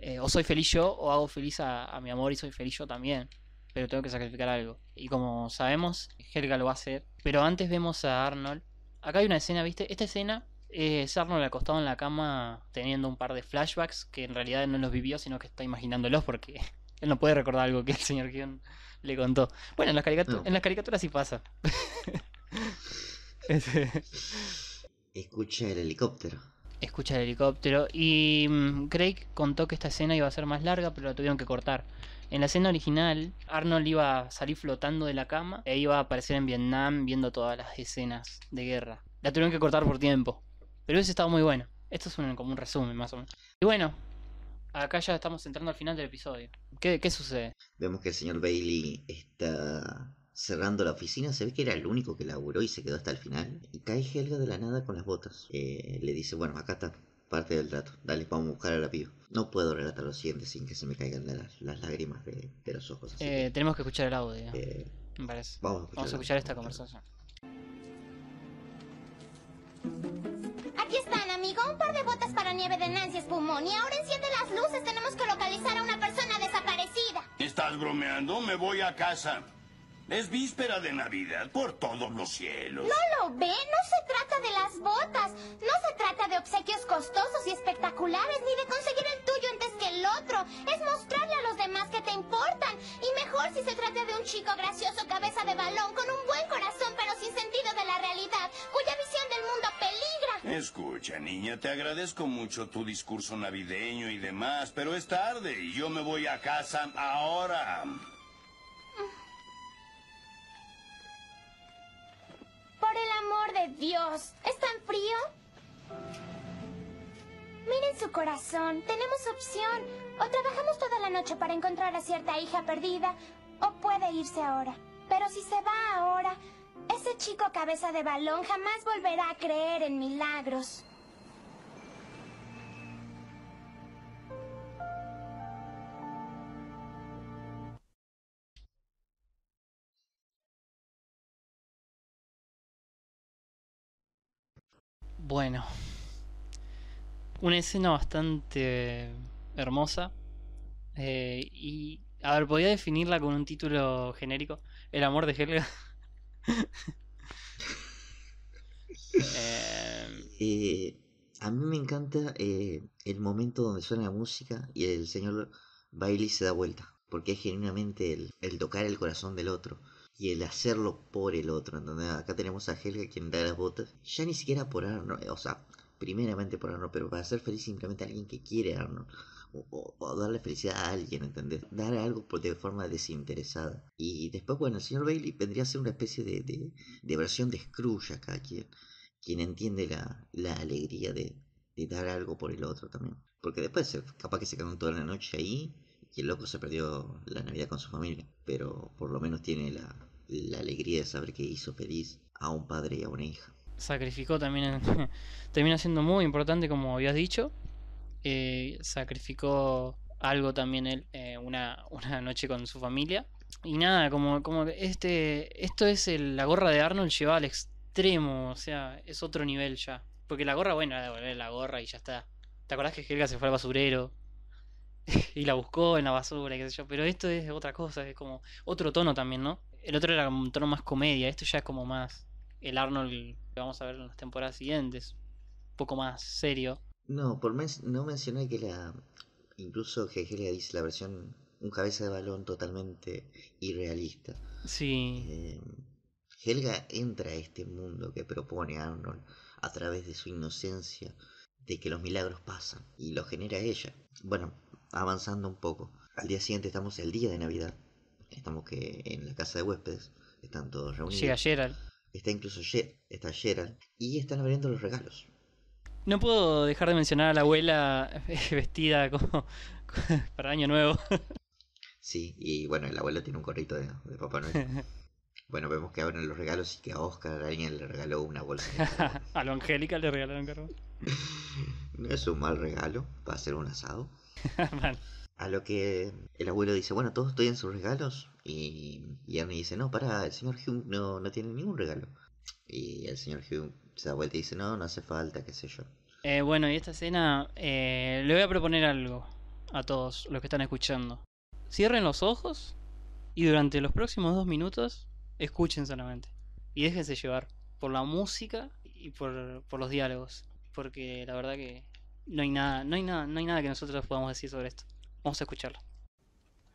Eh, o soy feliz yo o hago feliz a, mi amor y soy feliz yo también. Pero tengo que sacrificar algo. Y como sabemos, Helga lo va a hacer. Pero antes vemos a Arnold. Acá hay una escena, ¿viste? Esta escena es Arnold acostado en la cama teniendo un par de flashbacks que en realidad no los vivió, sino que está imaginándolos porque él no puede recordar algo que el señor Guion le contó. Bueno, en las, en caricaturas sí pasa. Este. Escucha el helicóptero. Escucha el helicóptero. Y mm, Craig contó que esta escena iba a ser más larga, pero la tuvieron que cortar. En la escena original, Arnold iba a salir flotando de la cama e iba a aparecer en Vietnam viendo todas las escenas de guerra. La tuvieron que cortar por tiempo. Pero ese estaba muy bueno. Esto es como un resumen, más o menos. Y bueno, acá ya estamos entrando al final del episodio. ¿Qué, sucede? Vemos que el señor Bailey está cerrando la oficina. Se ve que era el único que laburó y se quedó hasta el final. Y cae Helga de la nada con las botas. Eh, le dice, bueno, acá está parte del trato. Dale, vamos a buscar a la piba. No puedo relatar lo siguiente sin que se me caigan las, las lágrimas de, los ojos. Eh, tenemos que escuchar el audio. Eh, me parece. Vamos a escuchar, esta conversación. Aquí están, amigo. Un par de botas para nieve de Nancy Spumón Y ahora enciende las luces. Tenemos que localizar a una persona estás bromeando? Me voy a casa. Es víspera de Navidad por todos los cielos. No lo ve, no se trata de las botas, no se trata de obsequios costosos y espectaculares, ni de conseguir el tuyo antes que el otro. Es mostrarle a los demás que te importan. Y mejor si se trata de un chico gracioso cabeza de balón, con un buen corazón pero sin sentido de la realidad, cuya visión del mundo peligra. Escucha, niña, te agradezco mucho tu discurso navideño y demás, pero es tarde y yo me voy a casa ahora. el amor de Dios! ¿Es tan frío? Miren su corazón, tenemos opción. O trabajamos toda la noche para encontrar a cierta hija perdida, o puede irse ahora. Pero si se va ahora, ese chico cabeza de balón jamás volverá a creer en milagros. Bueno. Una escena bastante hermosa. Eh, y. A ver, ¿podría definirla con un título genérico. El amor de Helga. Eh, a mí me encanta eh, el momento donde suena la música y el señor Bailey se da vuelta. Porque es genuinamente el tocar el corazón del otro y el hacerlo por el otro. ¿entendés? Acá tenemos a Helga quien da las botas, ya ni siquiera por Arnold, eh, o sea, primeramente por Arnold, pero para hacer feliz simplemente a alguien que quiere a Arnold. O, darle felicidad a alguien, ¿entendés? Dar algo de forma desinteresada. Y, después, bueno, el señor Bailey vendría a ser una especie de, de, de versión de Scrooge acá, quien, quien entiende la, la alegría de, de, dar algo por el otro también. Porque después, capaz que se quedan toda la noche ahí y el loco se perdió la Navidad con su familia, pero por lo menos tiene la, alegría de saber que hizo feliz a un padre y a una hija. Sacrificó también, termina siendo muy importante como habías dicho, eh, sacrificó algo también él, eh, una, noche con su familia. Y nada, como, como este, esto es la gorra de Arnold llevada al extremo, o sea, es otro nivel ya. Porque la gorra, bueno, devolver la gorra y ya está. ¿Te acordás que Helga se fue al basurero? y la buscó en la basura, qué sé yo. Pero esto es otra cosa, es como otro tono también, ¿no? El otro era un tono más comedia, esto ya es como más el Arnold que vamos a ver en las temporadas siguientes, un poco más serio. No, por no mencioné que la incluso Helga dice la versión un cabeza de balón totalmente irrealista. Sí. Eh, Helga entra a este mundo que propone Arnold a través de su inocencia de que los milagros pasan y lo genera ella. Bueno, avanzando un poco. Al día siguiente estamos el día de Navidad. Estamos que en la casa de huéspedes. Están todos reunidos. Llega Gerald. Está incluso Gerald. Y están abriendo los regalos. No puedo dejar de mencionar a la abuela vestida como para Año Nuevo. Sí, y bueno, el abuelo tiene un corrito de, de Papá Noel. Bueno, vemos que abren los regalos y que a Oscar alguien le regaló una bolsa. a lo Angélica le regalaron carbón. no es un mal regalo para hacer un asado. A lo que el abuelo dice, bueno, todos en sus regalos. Y, Ernie dice, no, para, el señor Hume no, tiene ningún regalo. Y el señor Hume se da vuelta y dice, no, no hace falta, qué sé yo. Eh, bueno, y esta escena, eh, le voy a proponer algo a todos los que están escuchando. Cierren los ojos y durante los próximos dos minutos escuchen solamente. Y déjense llevar por la música y por, por los diálogos. Porque la verdad que no hay nada, no hay nada, no hay nada que nosotros podamos decir sobre esto. Vamos a escucharlo.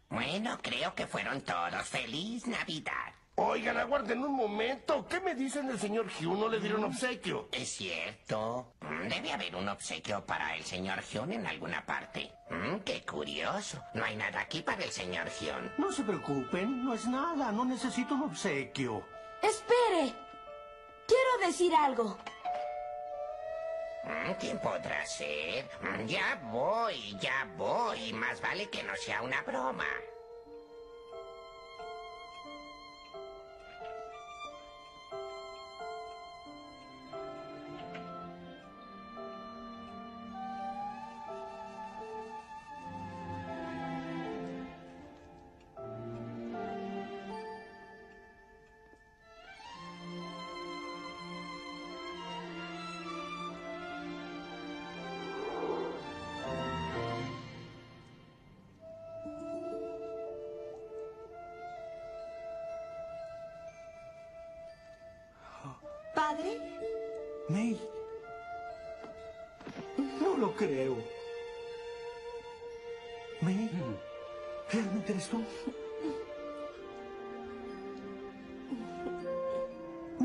Bueno, creo que fueron todos. ¡Feliz Navidad! Oigan, aguarden un momento. ¿Qué me dicen del señor Hyun? ¿No le dieron obsequio? Es cierto. Mm, debe haber un obsequio para el señor Hyun en alguna parte. Mm, qué curioso. No hay nada aquí para el señor Hyun. No se preocupen. No es nada. No necesito un obsequio. Espere. Quiero decir algo. ¿Quién podrá ser? Ya voy, ya voy. Más vale que no sea una broma.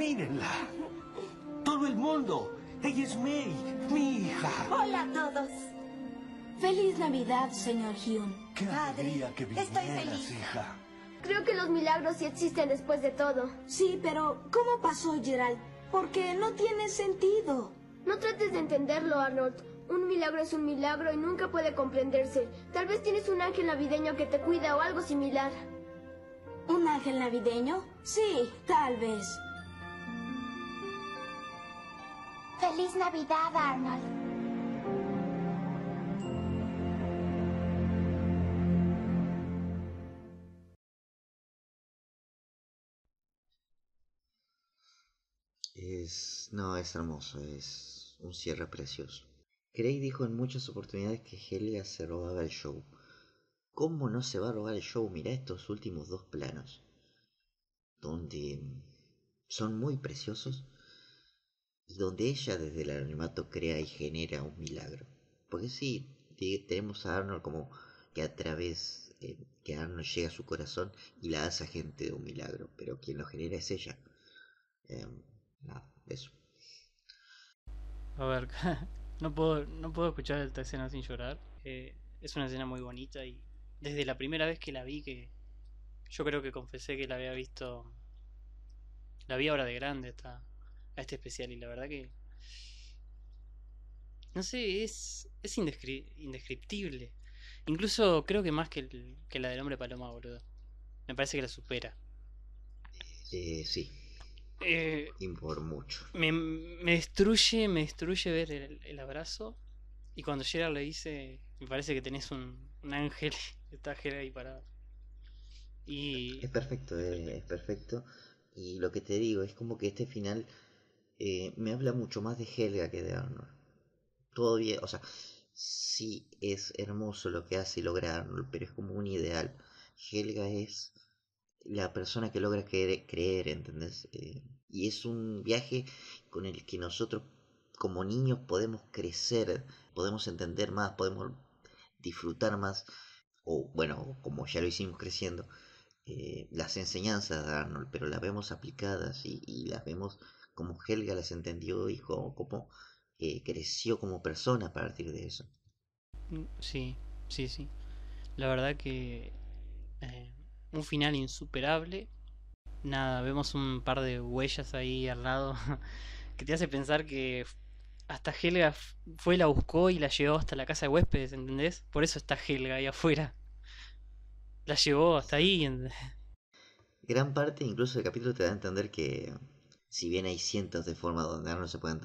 Mírenla. Todo el mundo. Ella es May, mi hija. Hola a todos. Feliz Navidad, señor Hume. Qué alegría que vinieras, hija. Creo que los milagros sí existen después de todo. Sí, pero ¿cómo pasó, Gerald? Porque no tiene sentido. No trates de entenderlo, Arnold. Un milagro es un milagro y nunca puede comprenderse. Tal vez tienes un ángel navideño que te cuida o algo similar. ¿Un ángel navideño? Sí, tal vez. Feliz Navidad, Arnold. Es... No, es hermoso, es un cierre precioso. Craig dijo en muchas oportunidades que Helga se robaba el show. ¿Cómo no se va a robar el show? Mira estos últimos dos planos. Donde son muy preciosos donde ella desde el anonimato crea y genera un milagro. Porque sí, tenemos a Arnold como que a través eh, que Arnold llega a su corazón y la hace gente de un milagro, pero quien lo genera es ella. Em, nada, eso. A ver, no puedo, no puedo escuchar esta escena sin llorar. Eh, es una escena muy bonita y desde la primera vez que la vi, que yo creo que confesé que la había visto, la vi ahora de grande esta, a este especial y la verdad que... No sé, es, es indescriptible. Incluso creo que más que, la del hombre paloma, boludo. Me parece que la supera. Eh, sí. y eh, por mucho. Me, me, destruye, me destruye ver el, abrazo. Y cuando Gerard le dice, me parece que tenés un, ángel, está Gerard ahí parado. Y... Es perfecto, es perfecto. Y lo que te digo, es como que este final eh, me habla mucho más de Helga que de Arnold. Todavía, o sea, sí es hermoso lo que hace y logra Arnold, pero es como un ideal. Helga es la persona que logra creer, creer ¿entendés? Eh, y es un viaje con el que nosotros como niños podemos crecer, podemos entender más, podemos disfrutar más, o bueno, como ya lo hicimos creciendo, eh, las enseñanzas de Arnold, pero las vemos aplicadas y las vemos como Helga las entendió y cómo, eh, creció como persona a partir de eso. Mm, sí, sí, sí. La verdad que eh, un final insuperable. Nada, vemos un par de huellas ahí al lado que te hace pensar que hasta Helga fue, la buscó y la llevó hasta la casa de huéspedes, ¿entendés? Por eso está Helga ahí afuera. La llevó hasta ahí. Gran parte incluso del capítulo te da a entender que si bien hay cientos de formas donde Arnold se puede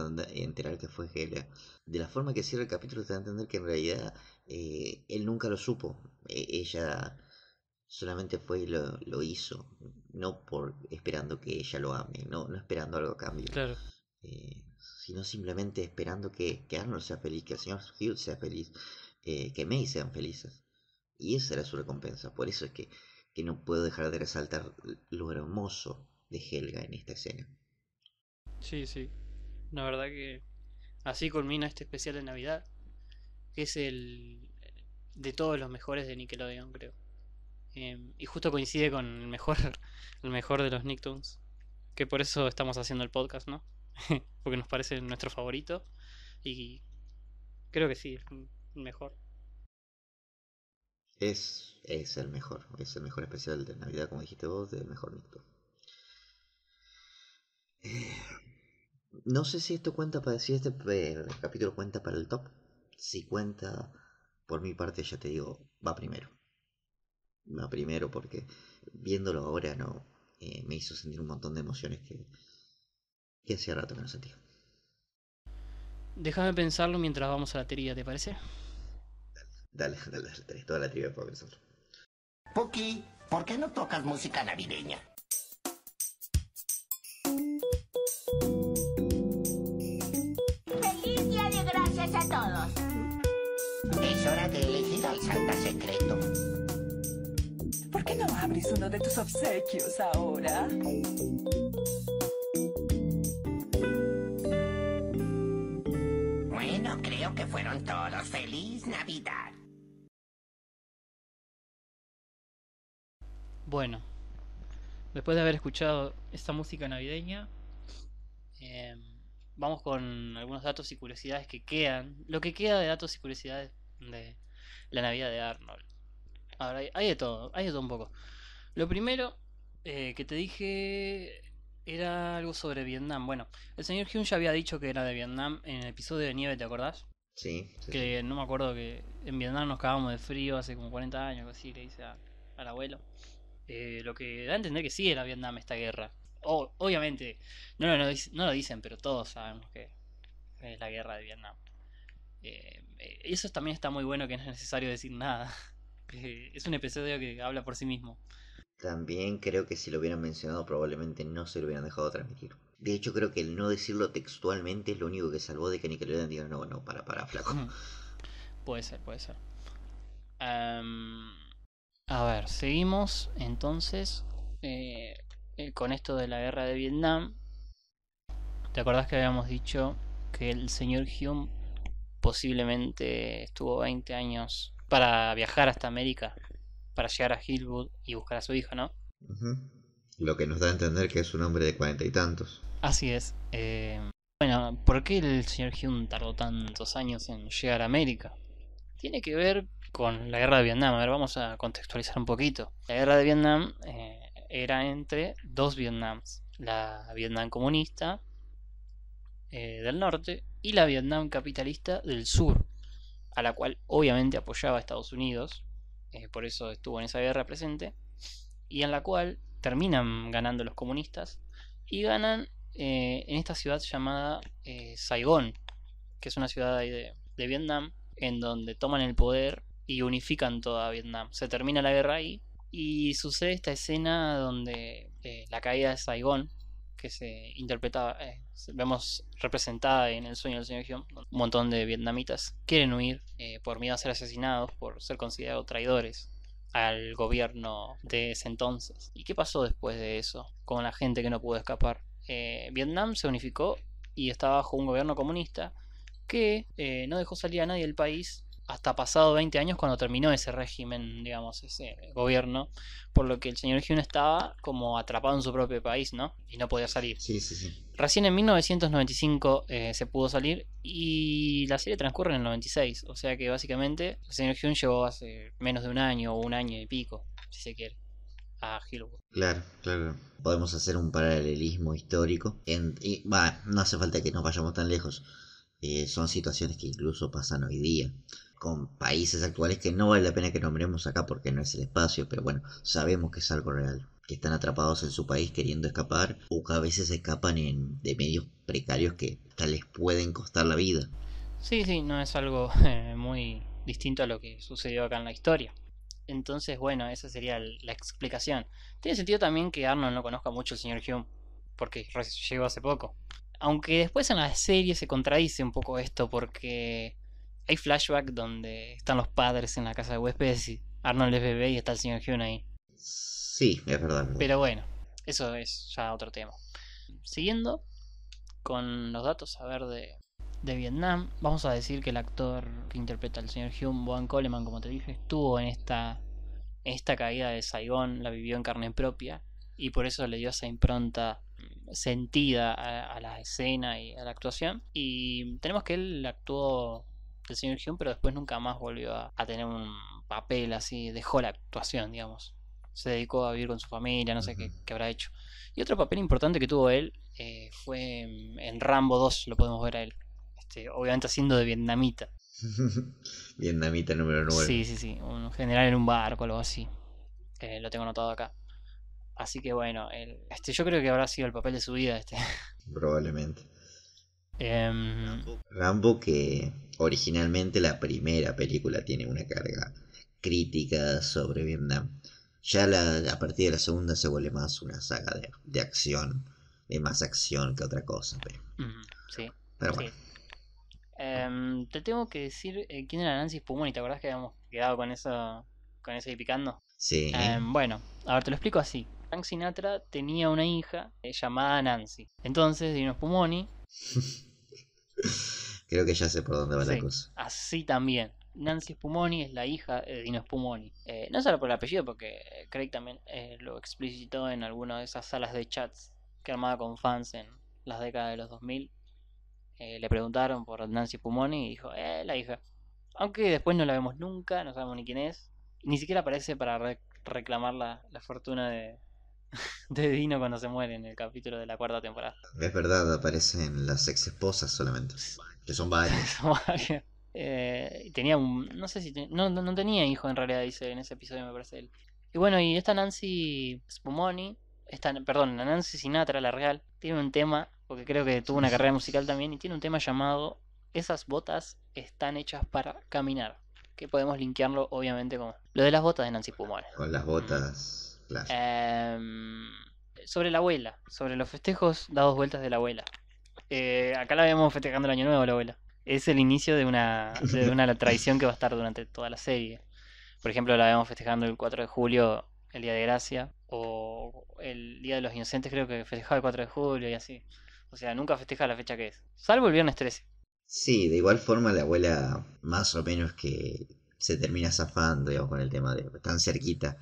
enterar que fue Helga de la forma que cierra el capítulo te da a entender que en realidad eh, él nunca lo supo. E, ella solamente fue y lo, hizo, no por esperando que ella lo ame, no, no esperando algo a cambio. Eh, sino simplemente esperando que, que, Arnold sea feliz, que el señor Hughes sea feliz, eh, que May sean felices. Y esa era su recompensa. Por eso es que, que no puedo dejar de resaltar lo hermoso de Helga en esta escena. Sí, sí. La verdad que así culmina este especial de Navidad, que es el de todos los mejores de Nickelodeon, creo. Em, y justo coincide con el mejor, el mejor de los Nicktoons, que por eso estamos haciendo el podcast, ¿no? Porque nos parece nuestro favorito y creo que sí, el mejor. Es, es el mejor, es el mejor especial de Navidad, como dijiste vos, del mejor Nicktoon. Eh, no sé si esto cuenta para si este capítulo cuenta para el top. Si cuenta, por mi parte ya te digo, va primero. Va primero porque viéndolo ahora no me hizo sentir un montón de emociones que, que hacía rato que no sentía. Déjame pensarlo mientras vamos a la teoría, ¿te parece? Dale, dale, dale, toda la teoría para pensarlo. Poki, ¿por qué no tocas música navideña? Santa Secreto. ¿Por qué no abres uno de tus obsequios ahora? Bueno, creo que fueron todos. ¡Feliz Navidad! Bueno, después de haber escuchado esta música navideña, em, vamos con algunos datos y curiosidades que quedan. Lo que queda de datos y curiosidades de, la Navidad de Arnold. Ahora, hay, de todo, hay de todo un poco. Lo primero eh, que te dije era algo sobre Vietnam. Bueno, el señor Hyun ya había dicho que era de Vietnam en el episodio de Nieve, ¿te acordás? Sí. que no me acuerdo que en Vietnam nos cagábamos de frío hace como 40 años, así, le dice al abuelo. Eh, lo que da a entender que sí era Vietnam esta guerra. obviamente, no, no lo dicen, pero todos sabemos que es la guerra de Vietnam. Eh, eso también está muy bueno que no es necesario decir nada. es un episodio que habla por sí mismo. También creo que si lo hubieran mencionado probablemente no se lo hubieran dejado transmitir. De hecho creo que el no decirlo textualmente es lo único que salvó de que hubieran dicho no, no, para, para, flaco. puede ser, puede ser. Em, a ver, seguimos entonces eh, eh, con esto de la guerra de Vietnam. ¿Te acordás que habíamos dicho que el señor Hume posiblemente estuvo 20 años para viajar hasta América, para llegar a Hillwood y buscar a su hija, ¿no? Lo que nos da a entender que es un hombre de cuarenta y tantos. Así es. Eh, bueno, ¿por qué el señor hyun tardó tantos años en llegar a América? Tiene que ver con la guerra de Vietnam. A ver, vamos a contextualizar un poquito. La guerra de Vietnam eh, era entre dos Vietnams. La Vietnam comunista eh, del norte y la Vietnam capitalista del sur, a la cual obviamente apoyaba Estados Unidos, eh, por eso estuvo en esa guerra presente, y en la cual terminan ganando los comunistas y ganan eh, en esta ciudad llamada Saigón, que es una ciudad de, Vietnam, en donde toman el poder y unifican toda Vietnam. Se termina la guerra ahí y sucede esta escena donde la caída de Saigón que se interpretaba, eh, vemos representada en El sueño del señor Hyun. Un montón de vietnamitas quieren huir eh, por miedo a ser asesinados, por ser considerados traidores al gobierno de ese entonces. ¿Y qué pasó después de eso con la gente que no pudo escapar? Eh, Vietnam se unificó y estaba bajo un gobierno comunista que no dejó salir a nadie del país hasta pasado 20 años cuando terminó ese régimen, digamos, ese gobierno, por lo que el señor Hume estaba como atrapado en su propio país, ¿no? Y no podía salir. Sí, sí, sí. Recién en 1995 eh, se pudo salir y la serie transcurre en el 96, o sea que básicamente el señor Hume llegó hace menos de un año o un año y pico, si se quiere. A Hillwood. Claro, claro. Podemos hacer un paralelismo histórico. En, y, no hace falta que nos vayamos tan lejos. Eh, son situaciones que incluso pasan hoy día con países actuales que no vale la pena que nombremos acá porque no es el espacio, pero bueno, sabemos que es algo real, que están atrapados en su país queriendo escapar o que a veces escapan en, de medios precarios que hasta les pueden costar la vida. Sí, sí, no es algo eh, muy distinto a lo que sucedió acá en la historia. Entonces, bueno, esa sería la explicación. Tiene sentido también que Arnold no conozca mucho al señor Hume, porque llegó hace poco. Aunque después en la serie se contradice un poco esto, porque hay flashback donde están los padres en la casa de huéspedes y Arnold es bebé y está el señor Hume ahí. Sí, es verdad. Pero bueno, eso es ya otro tema. Siguiendo con los datos a ver de, Vietnam, vamos a decir que el actor que interpreta al señor Hume, Boan Coleman, como te dije, estuvo en esta, esta caída de Saigón, la vivió en carne propia y por eso le dio esa impronta sentida a la escena y a la actuación. Y tenemos que él actuó el señor Hume, pero después nunca más volvió a, tener un papel así, dejó la actuación, digamos. Se dedicó a vivir con su familia, no sé qué, habrá hecho. Y otro papel importante que tuvo él eh, fue en Rambo 2, lo podemos ver a él. Este, obviamente haciendo de vietnamita. vietnamita número 9. Sí, sí, sí. Un general en un barco, algo así. Eh, lo tengo anotado acá. Así que bueno, este, yo creo que habrá sido el papel de su vida. Este. Probablemente. Em, Rambo que originalmente la primera película tiene una carga crítica sobre Vietnam. Ya a partir de la segunda se vuelve más una saga de, acción, de más acción que otra cosa. Pero, sí, pero bueno. Em, te tengo que decir eh, quién era Nancy Spumoni, ¿te acordás que habíamos quedado con eso, con eso picando? Sí. Em, bueno, a ver, te lo explico así. Frank Sinatra tenía una hija eh, llamada Nancy. Entonces, Dino Spumoni Creo que ya sé por dónde va la cosa. Así también. Nancy Spumoni es la hija de Dino Spumoni. Eh, no solo por el apellido, porque Craig también eh, lo explicitó en alguna de esas salas de chats que armaba con fans en las décadas de los 2000. Eh, le preguntaron por Nancy Spumoni y dijo, eh, la hija. Aunque después no la vemos nunca, no sabemos ni quién es. Ni siquiera aparece para reclamar la fortuna de, de Dino cuando se muere en el capítulo de la cuarta temporada. Es verdad, aparecen las ex esposas solamente, que son varias. Eh, tenía un. No sé si. no, no, tenía hijo en realidad, dice en ese episodio, me parece él. Y bueno, y esta Nancy Spumoni. Esta, perdón, la Nancy Sinatra, la real, tiene un tema, porque creo que tuvo una carrera musical también, y tiene un tema llamado Esas botas están hechas para caminar. Que podemos linkearlo, obviamente, con lo de las botas de Nancy Spumoni Con las botas Em, sobre la abuela, sobre los festejos dados vueltas de la abuela. Eh, acá la vemos festejando el año nuevo, la abuela. Es el inicio de una, de tradición que va a estar durante toda la serie. Por ejemplo, la vemos festejando el 4 de julio, el Día de Gracia, o el Día de los Inocentes, creo que festejaba el 4 de julio y así. O sea, nunca festeja la fecha que es. Salvo el viernes 13. Sí, de igual forma la abuela más o menos que se termina zafando, con el tema de tan cerquita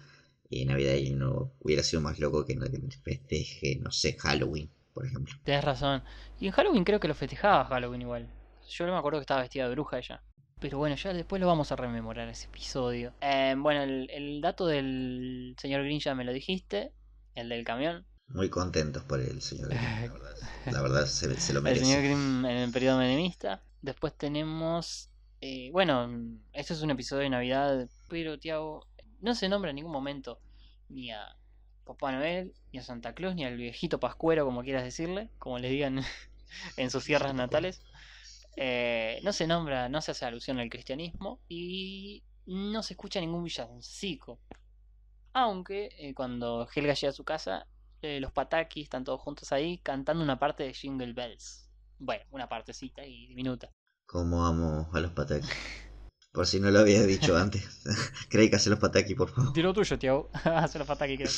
en Navidad y no hubiera sido más loco que no festeje, no sé, Halloween, por ejemplo. Tienes razón. Y en Halloween creo que lo festejaba Halloween igual. Yo no me acuerdo que estaba vestida de bruja ella. Pero bueno, ya después lo vamos a rememorar ese episodio. Eh, bueno, el, dato del señor Green ya me lo dijiste, el del camión. Muy contentos por el señor Green, la verdad. La verdad se, lo merece. El señor Green en el periodo menemista. Después tenemos... Eh, bueno, este es un episodio de Navidad, pero Tiago, no se nombra en ningún momento ni a Papá Noel, ni a Santa Claus, ni al viejito Pascuero, como quieras decirle, como le digan en sus tierras natales. Eh, no se nombra, no se hace alusión al cristianismo y no se escucha ningún villancico. Aunque eh, cuando Helga llega a su casa, eh, los Pataki están todos juntos ahí cantando una parte de Jingle Bells. Bueno, una partecita y diminuta. Como amo a los Pataki Por si no lo había dicho antes. Creí que hace los pataki, por favor. Tiro tuyo, Tiago. hace los pataki, creo.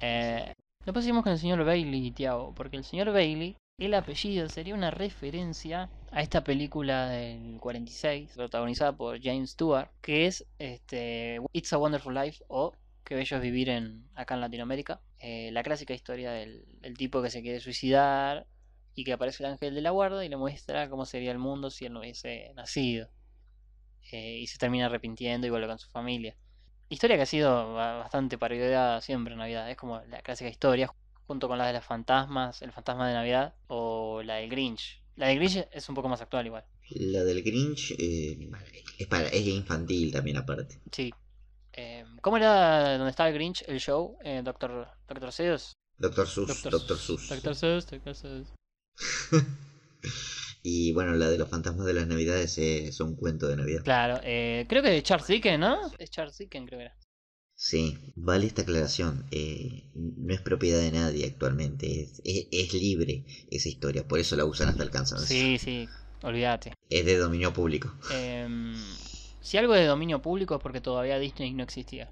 Eh, después con el señor Bailey, Tiago. Porque el señor Bailey, el apellido sería una referencia a esta película del 46, protagonizada por James Stewart, que es este, It's a Wonderful Life o Qué bello es vivir acá en Latinoamérica. Eh, la clásica historia del tipo que se quiere suicidar y que aparece el ángel de la guarda y le muestra cómo sería el mundo si él no hubiese nacido. Eh, y se termina arrepintiendo y vuelve con su familia. Historia que ha sido bastante parodiada siempre en Navidad, es como la clásica historia, junto con la de las fantasmas, el fantasma de Navidad o la del Grinch. La del Grinch es un poco más actual igual. La del Grinch eh, es, es infantil también aparte. Sí. Eh, ¿Cómo era donde estaba el Grinch, el show? Doctor, Doctor Seuss. Doctor Seuss. Doctor, Seuss. Doctor Seuss. Doctor Seuss. Y bueno, la de los fantasmas de las navidades es un cuento de Navidad. Claro, eh, creo que es de Charles Dickens, ¿no? Es Charles Dickens, creo que era. Sí, vale esta aclaración. Eh, no es propiedad de nadie actualmente. Es, libre esa historia. Por eso la usan hasta el Sí, sí, olvídate. Es de dominio público. Em, si algo es de dominio público es porque todavía Disney no existía.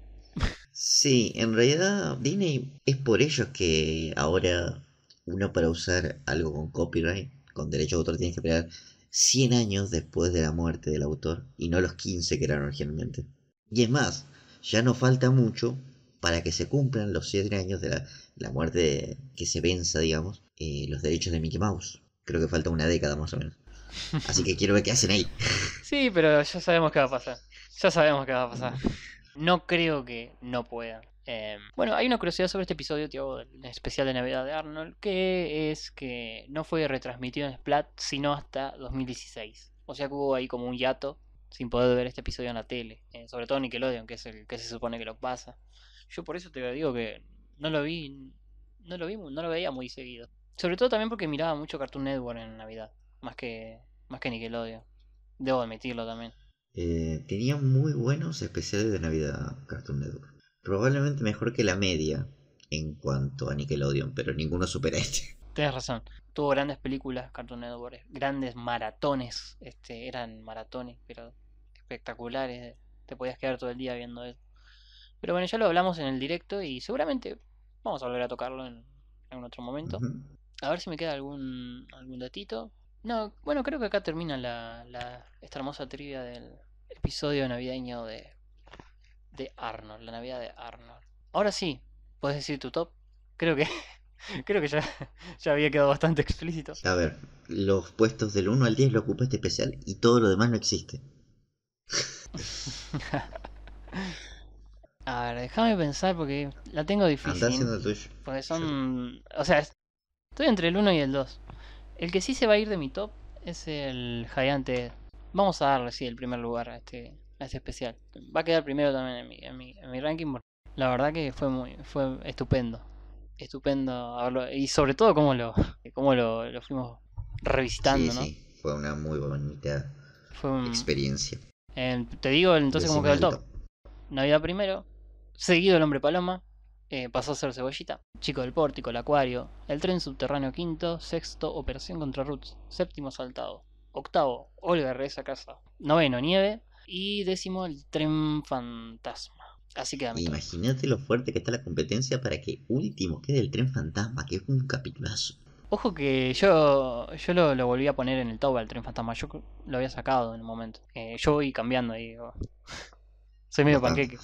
Sí, en realidad Disney es por ellos que ahora uno para usar algo con copyright con derechos de autor tienes que esperar 100 años después de la muerte del autor y no los 15 que eran originalmente. Y es más, ya no falta mucho para que se cumplan los 7 años de la, muerte que se venza, digamos, eh, los derechos de Mickey Mouse. Creo que falta una década más o menos. Así que quiero ver qué hacen ahí. Sí, pero ya sabemos qué va a pasar. Ya sabemos qué va a pasar. No creo que no pueda. Em, bueno, hay una curiosidad sobre este episodio, tío, el especial de Navidad de Arnold, que es que no fue retransmitido en Splat sino hasta 2016. O sea que hubo ahí como un hiato sin poder ver este episodio en la tele, eh, sobre todo Nickelodeon, que es el que se supone que lo pasa. Yo por eso te digo que no lo vi, no lo vi, no lo veía muy seguido. Sobre todo también porque miraba mucho Cartoon Network en Navidad, más que, más que Nickelodeon. Debo admitirlo también. Eh, tenía muy buenos especiales de Navidad Cartoon Network probablemente mejor que la media en cuanto a Nickelodeon, pero ninguno supera este. Tienes razón. Tuvo grandes películas Cartoon grandes maratones, este, eran maratones, pero espectaculares. Te podías quedar todo el día viendo eso. Pero bueno, ya lo hablamos en el directo y seguramente vamos a volver a tocarlo en algún otro momento. A ver si me queda algún algún datito. No, bueno, creo que acá termina la esta hermosa trivia del episodio navideño de de Arnold, la Navidad de Arnold. Ahora sí, ¿puedes decir tu top? Creo que creo que ya, ya había quedado bastante explícito. A ver, los puestos del 1 al 10 lo ocupa este especial y todo lo demás no existe. A ver, déjame pensar porque la tengo difícil. Haciendo tuyo. Porque son. O sea, estoy entre el 1 y el 2. El que sí se va a ir de mi top es el gigante Vamos a darle, sí, el primer lugar a este, es especial. Va a quedar primero también en mi, ranking. la verdad que fue muy, fue estupendo. Estupendo y sobre todo cómo lo, cómo lo, fuimos revisitando, ¿no? Sí, fue una muy bonita experiencia. te digo entonces cómo quedó el top. Navidad primero, seguido el hombre paloma, eh, pasó a ser cebollita, chico del pórtico, el acuario, el tren subterráneo quinto, sexto, operación contra Roots, séptimo saltado, octavo, Olga Reza Casa, noveno, nieve, y décimo, el tren fantasma. Así que Imagínate lo fuerte que está la competencia para que último quede el tren fantasma, que es un capitulazo. Ojo que yo, yo lo, volví a poner en el top el tren fantasma. Yo lo había sacado en un momento. Eh, yo voy cambiando ahí. Soy medio panqueque.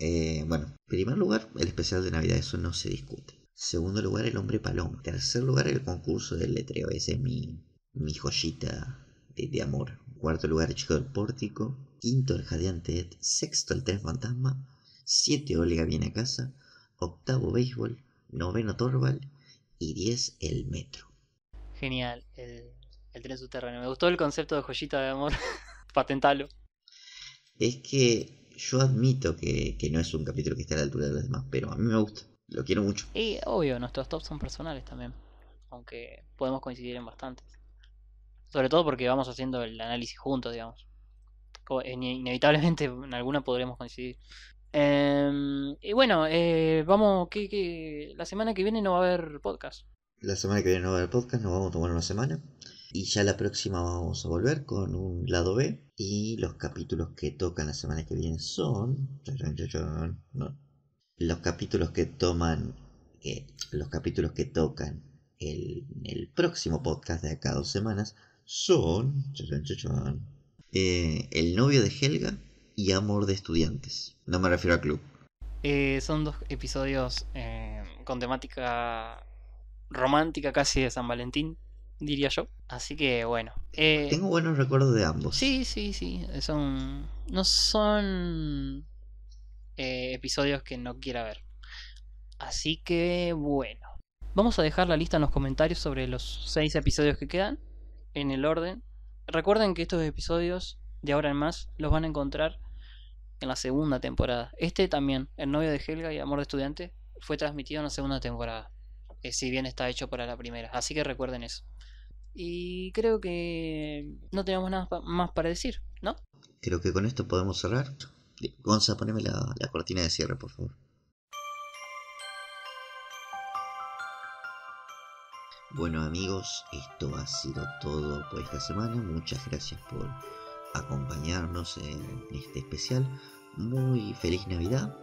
Eh, bueno, primer lugar, el especial de Navidad, eso no se discute. Segundo lugar, el hombre paloma. Tercer lugar, el concurso del letreo. Ese es mi, mi joyita de amor. Cuarto lugar, el chico del pórtico quinto el jadeante Ed, sexto el tren fantasma, siete olga viene a casa, octavo béisbol, noveno Torval y diez el metro. Genial, el, tren subterráneo. Me gustó el concepto de joyita de amor, patentalo. Es que yo admito que, que no es un capítulo que esté a la altura de los demás, pero a mí me gusta, lo quiero mucho. Y obvio, nuestros tops son personales también, aunque podemos coincidir en bastantes. Sobre todo porque vamos haciendo el análisis juntos, digamos. Eh, inevitablemente en alguna podremos coincidir. Em, y bueno, eh, vamos, que, la semana que viene no va a haber podcast. La semana que viene no va a haber podcast, nos vamos a tomar una semana. Y ya la próxima vamos a volver con un lado B. Y los capítulos que tocan la semana que viene son. Los capítulos que toman. los capítulos que tocan el, el próximo podcast de acá dos semanas son. Eh, el novio de Helga y Amor de Estudiantes. No me refiero al Club. Eh, son dos episodios eh, con temática romántica casi de San Valentín, diría yo. Así que bueno. Tengo buenos recuerdos de ambos. Sí, sí, sí. Son. No son episodios que no quiera ver. Así que bueno. Vamos a dejar la lista en los comentarios sobre los seis episodios que quedan. En el orden Recuerden que estos episodios de ahora en más los van a encontrar en la segunda temporada. Este también, El novio de Helga y Amor de estudiante, fue transmitido en la segunda temporada. Eh, si bien está hecho para la primera. Así que recuerden eso. Y creo que no tenemos nada más para decir, ¿no? Creo que con esto podemos cerrar. Gonza, poneme la cortina de cierre, por favor. Bueno amigos, esto ha sido todo por esta semana. Muchas gracias por acompañarnos en este especial. Muy feliz Navidad.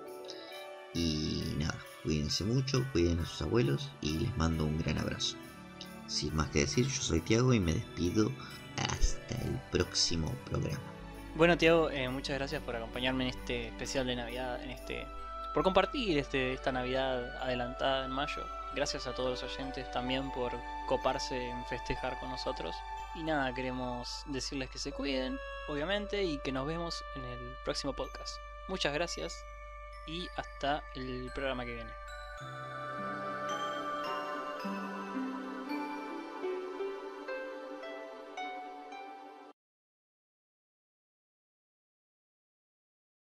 Y nada, cuídense mucho, cuiden a sus abuelos y les mando un gran abrazo. Sin más que decir, yo soy Tiago y me despido hasta el próximo programa. Bueno Tiago, eh, muchas gracias por acompañarme en este especial de Navidad, en este, por compartir este, esta Navidad adelantada en mayo gracias a todos los oyentes también por coparse en festejar con nosotros. Y nada, queremos decirles que se cuiden, obviamente, y que nos vemos en el próximo podcast. Muchas gracias y hasta el programa que viene.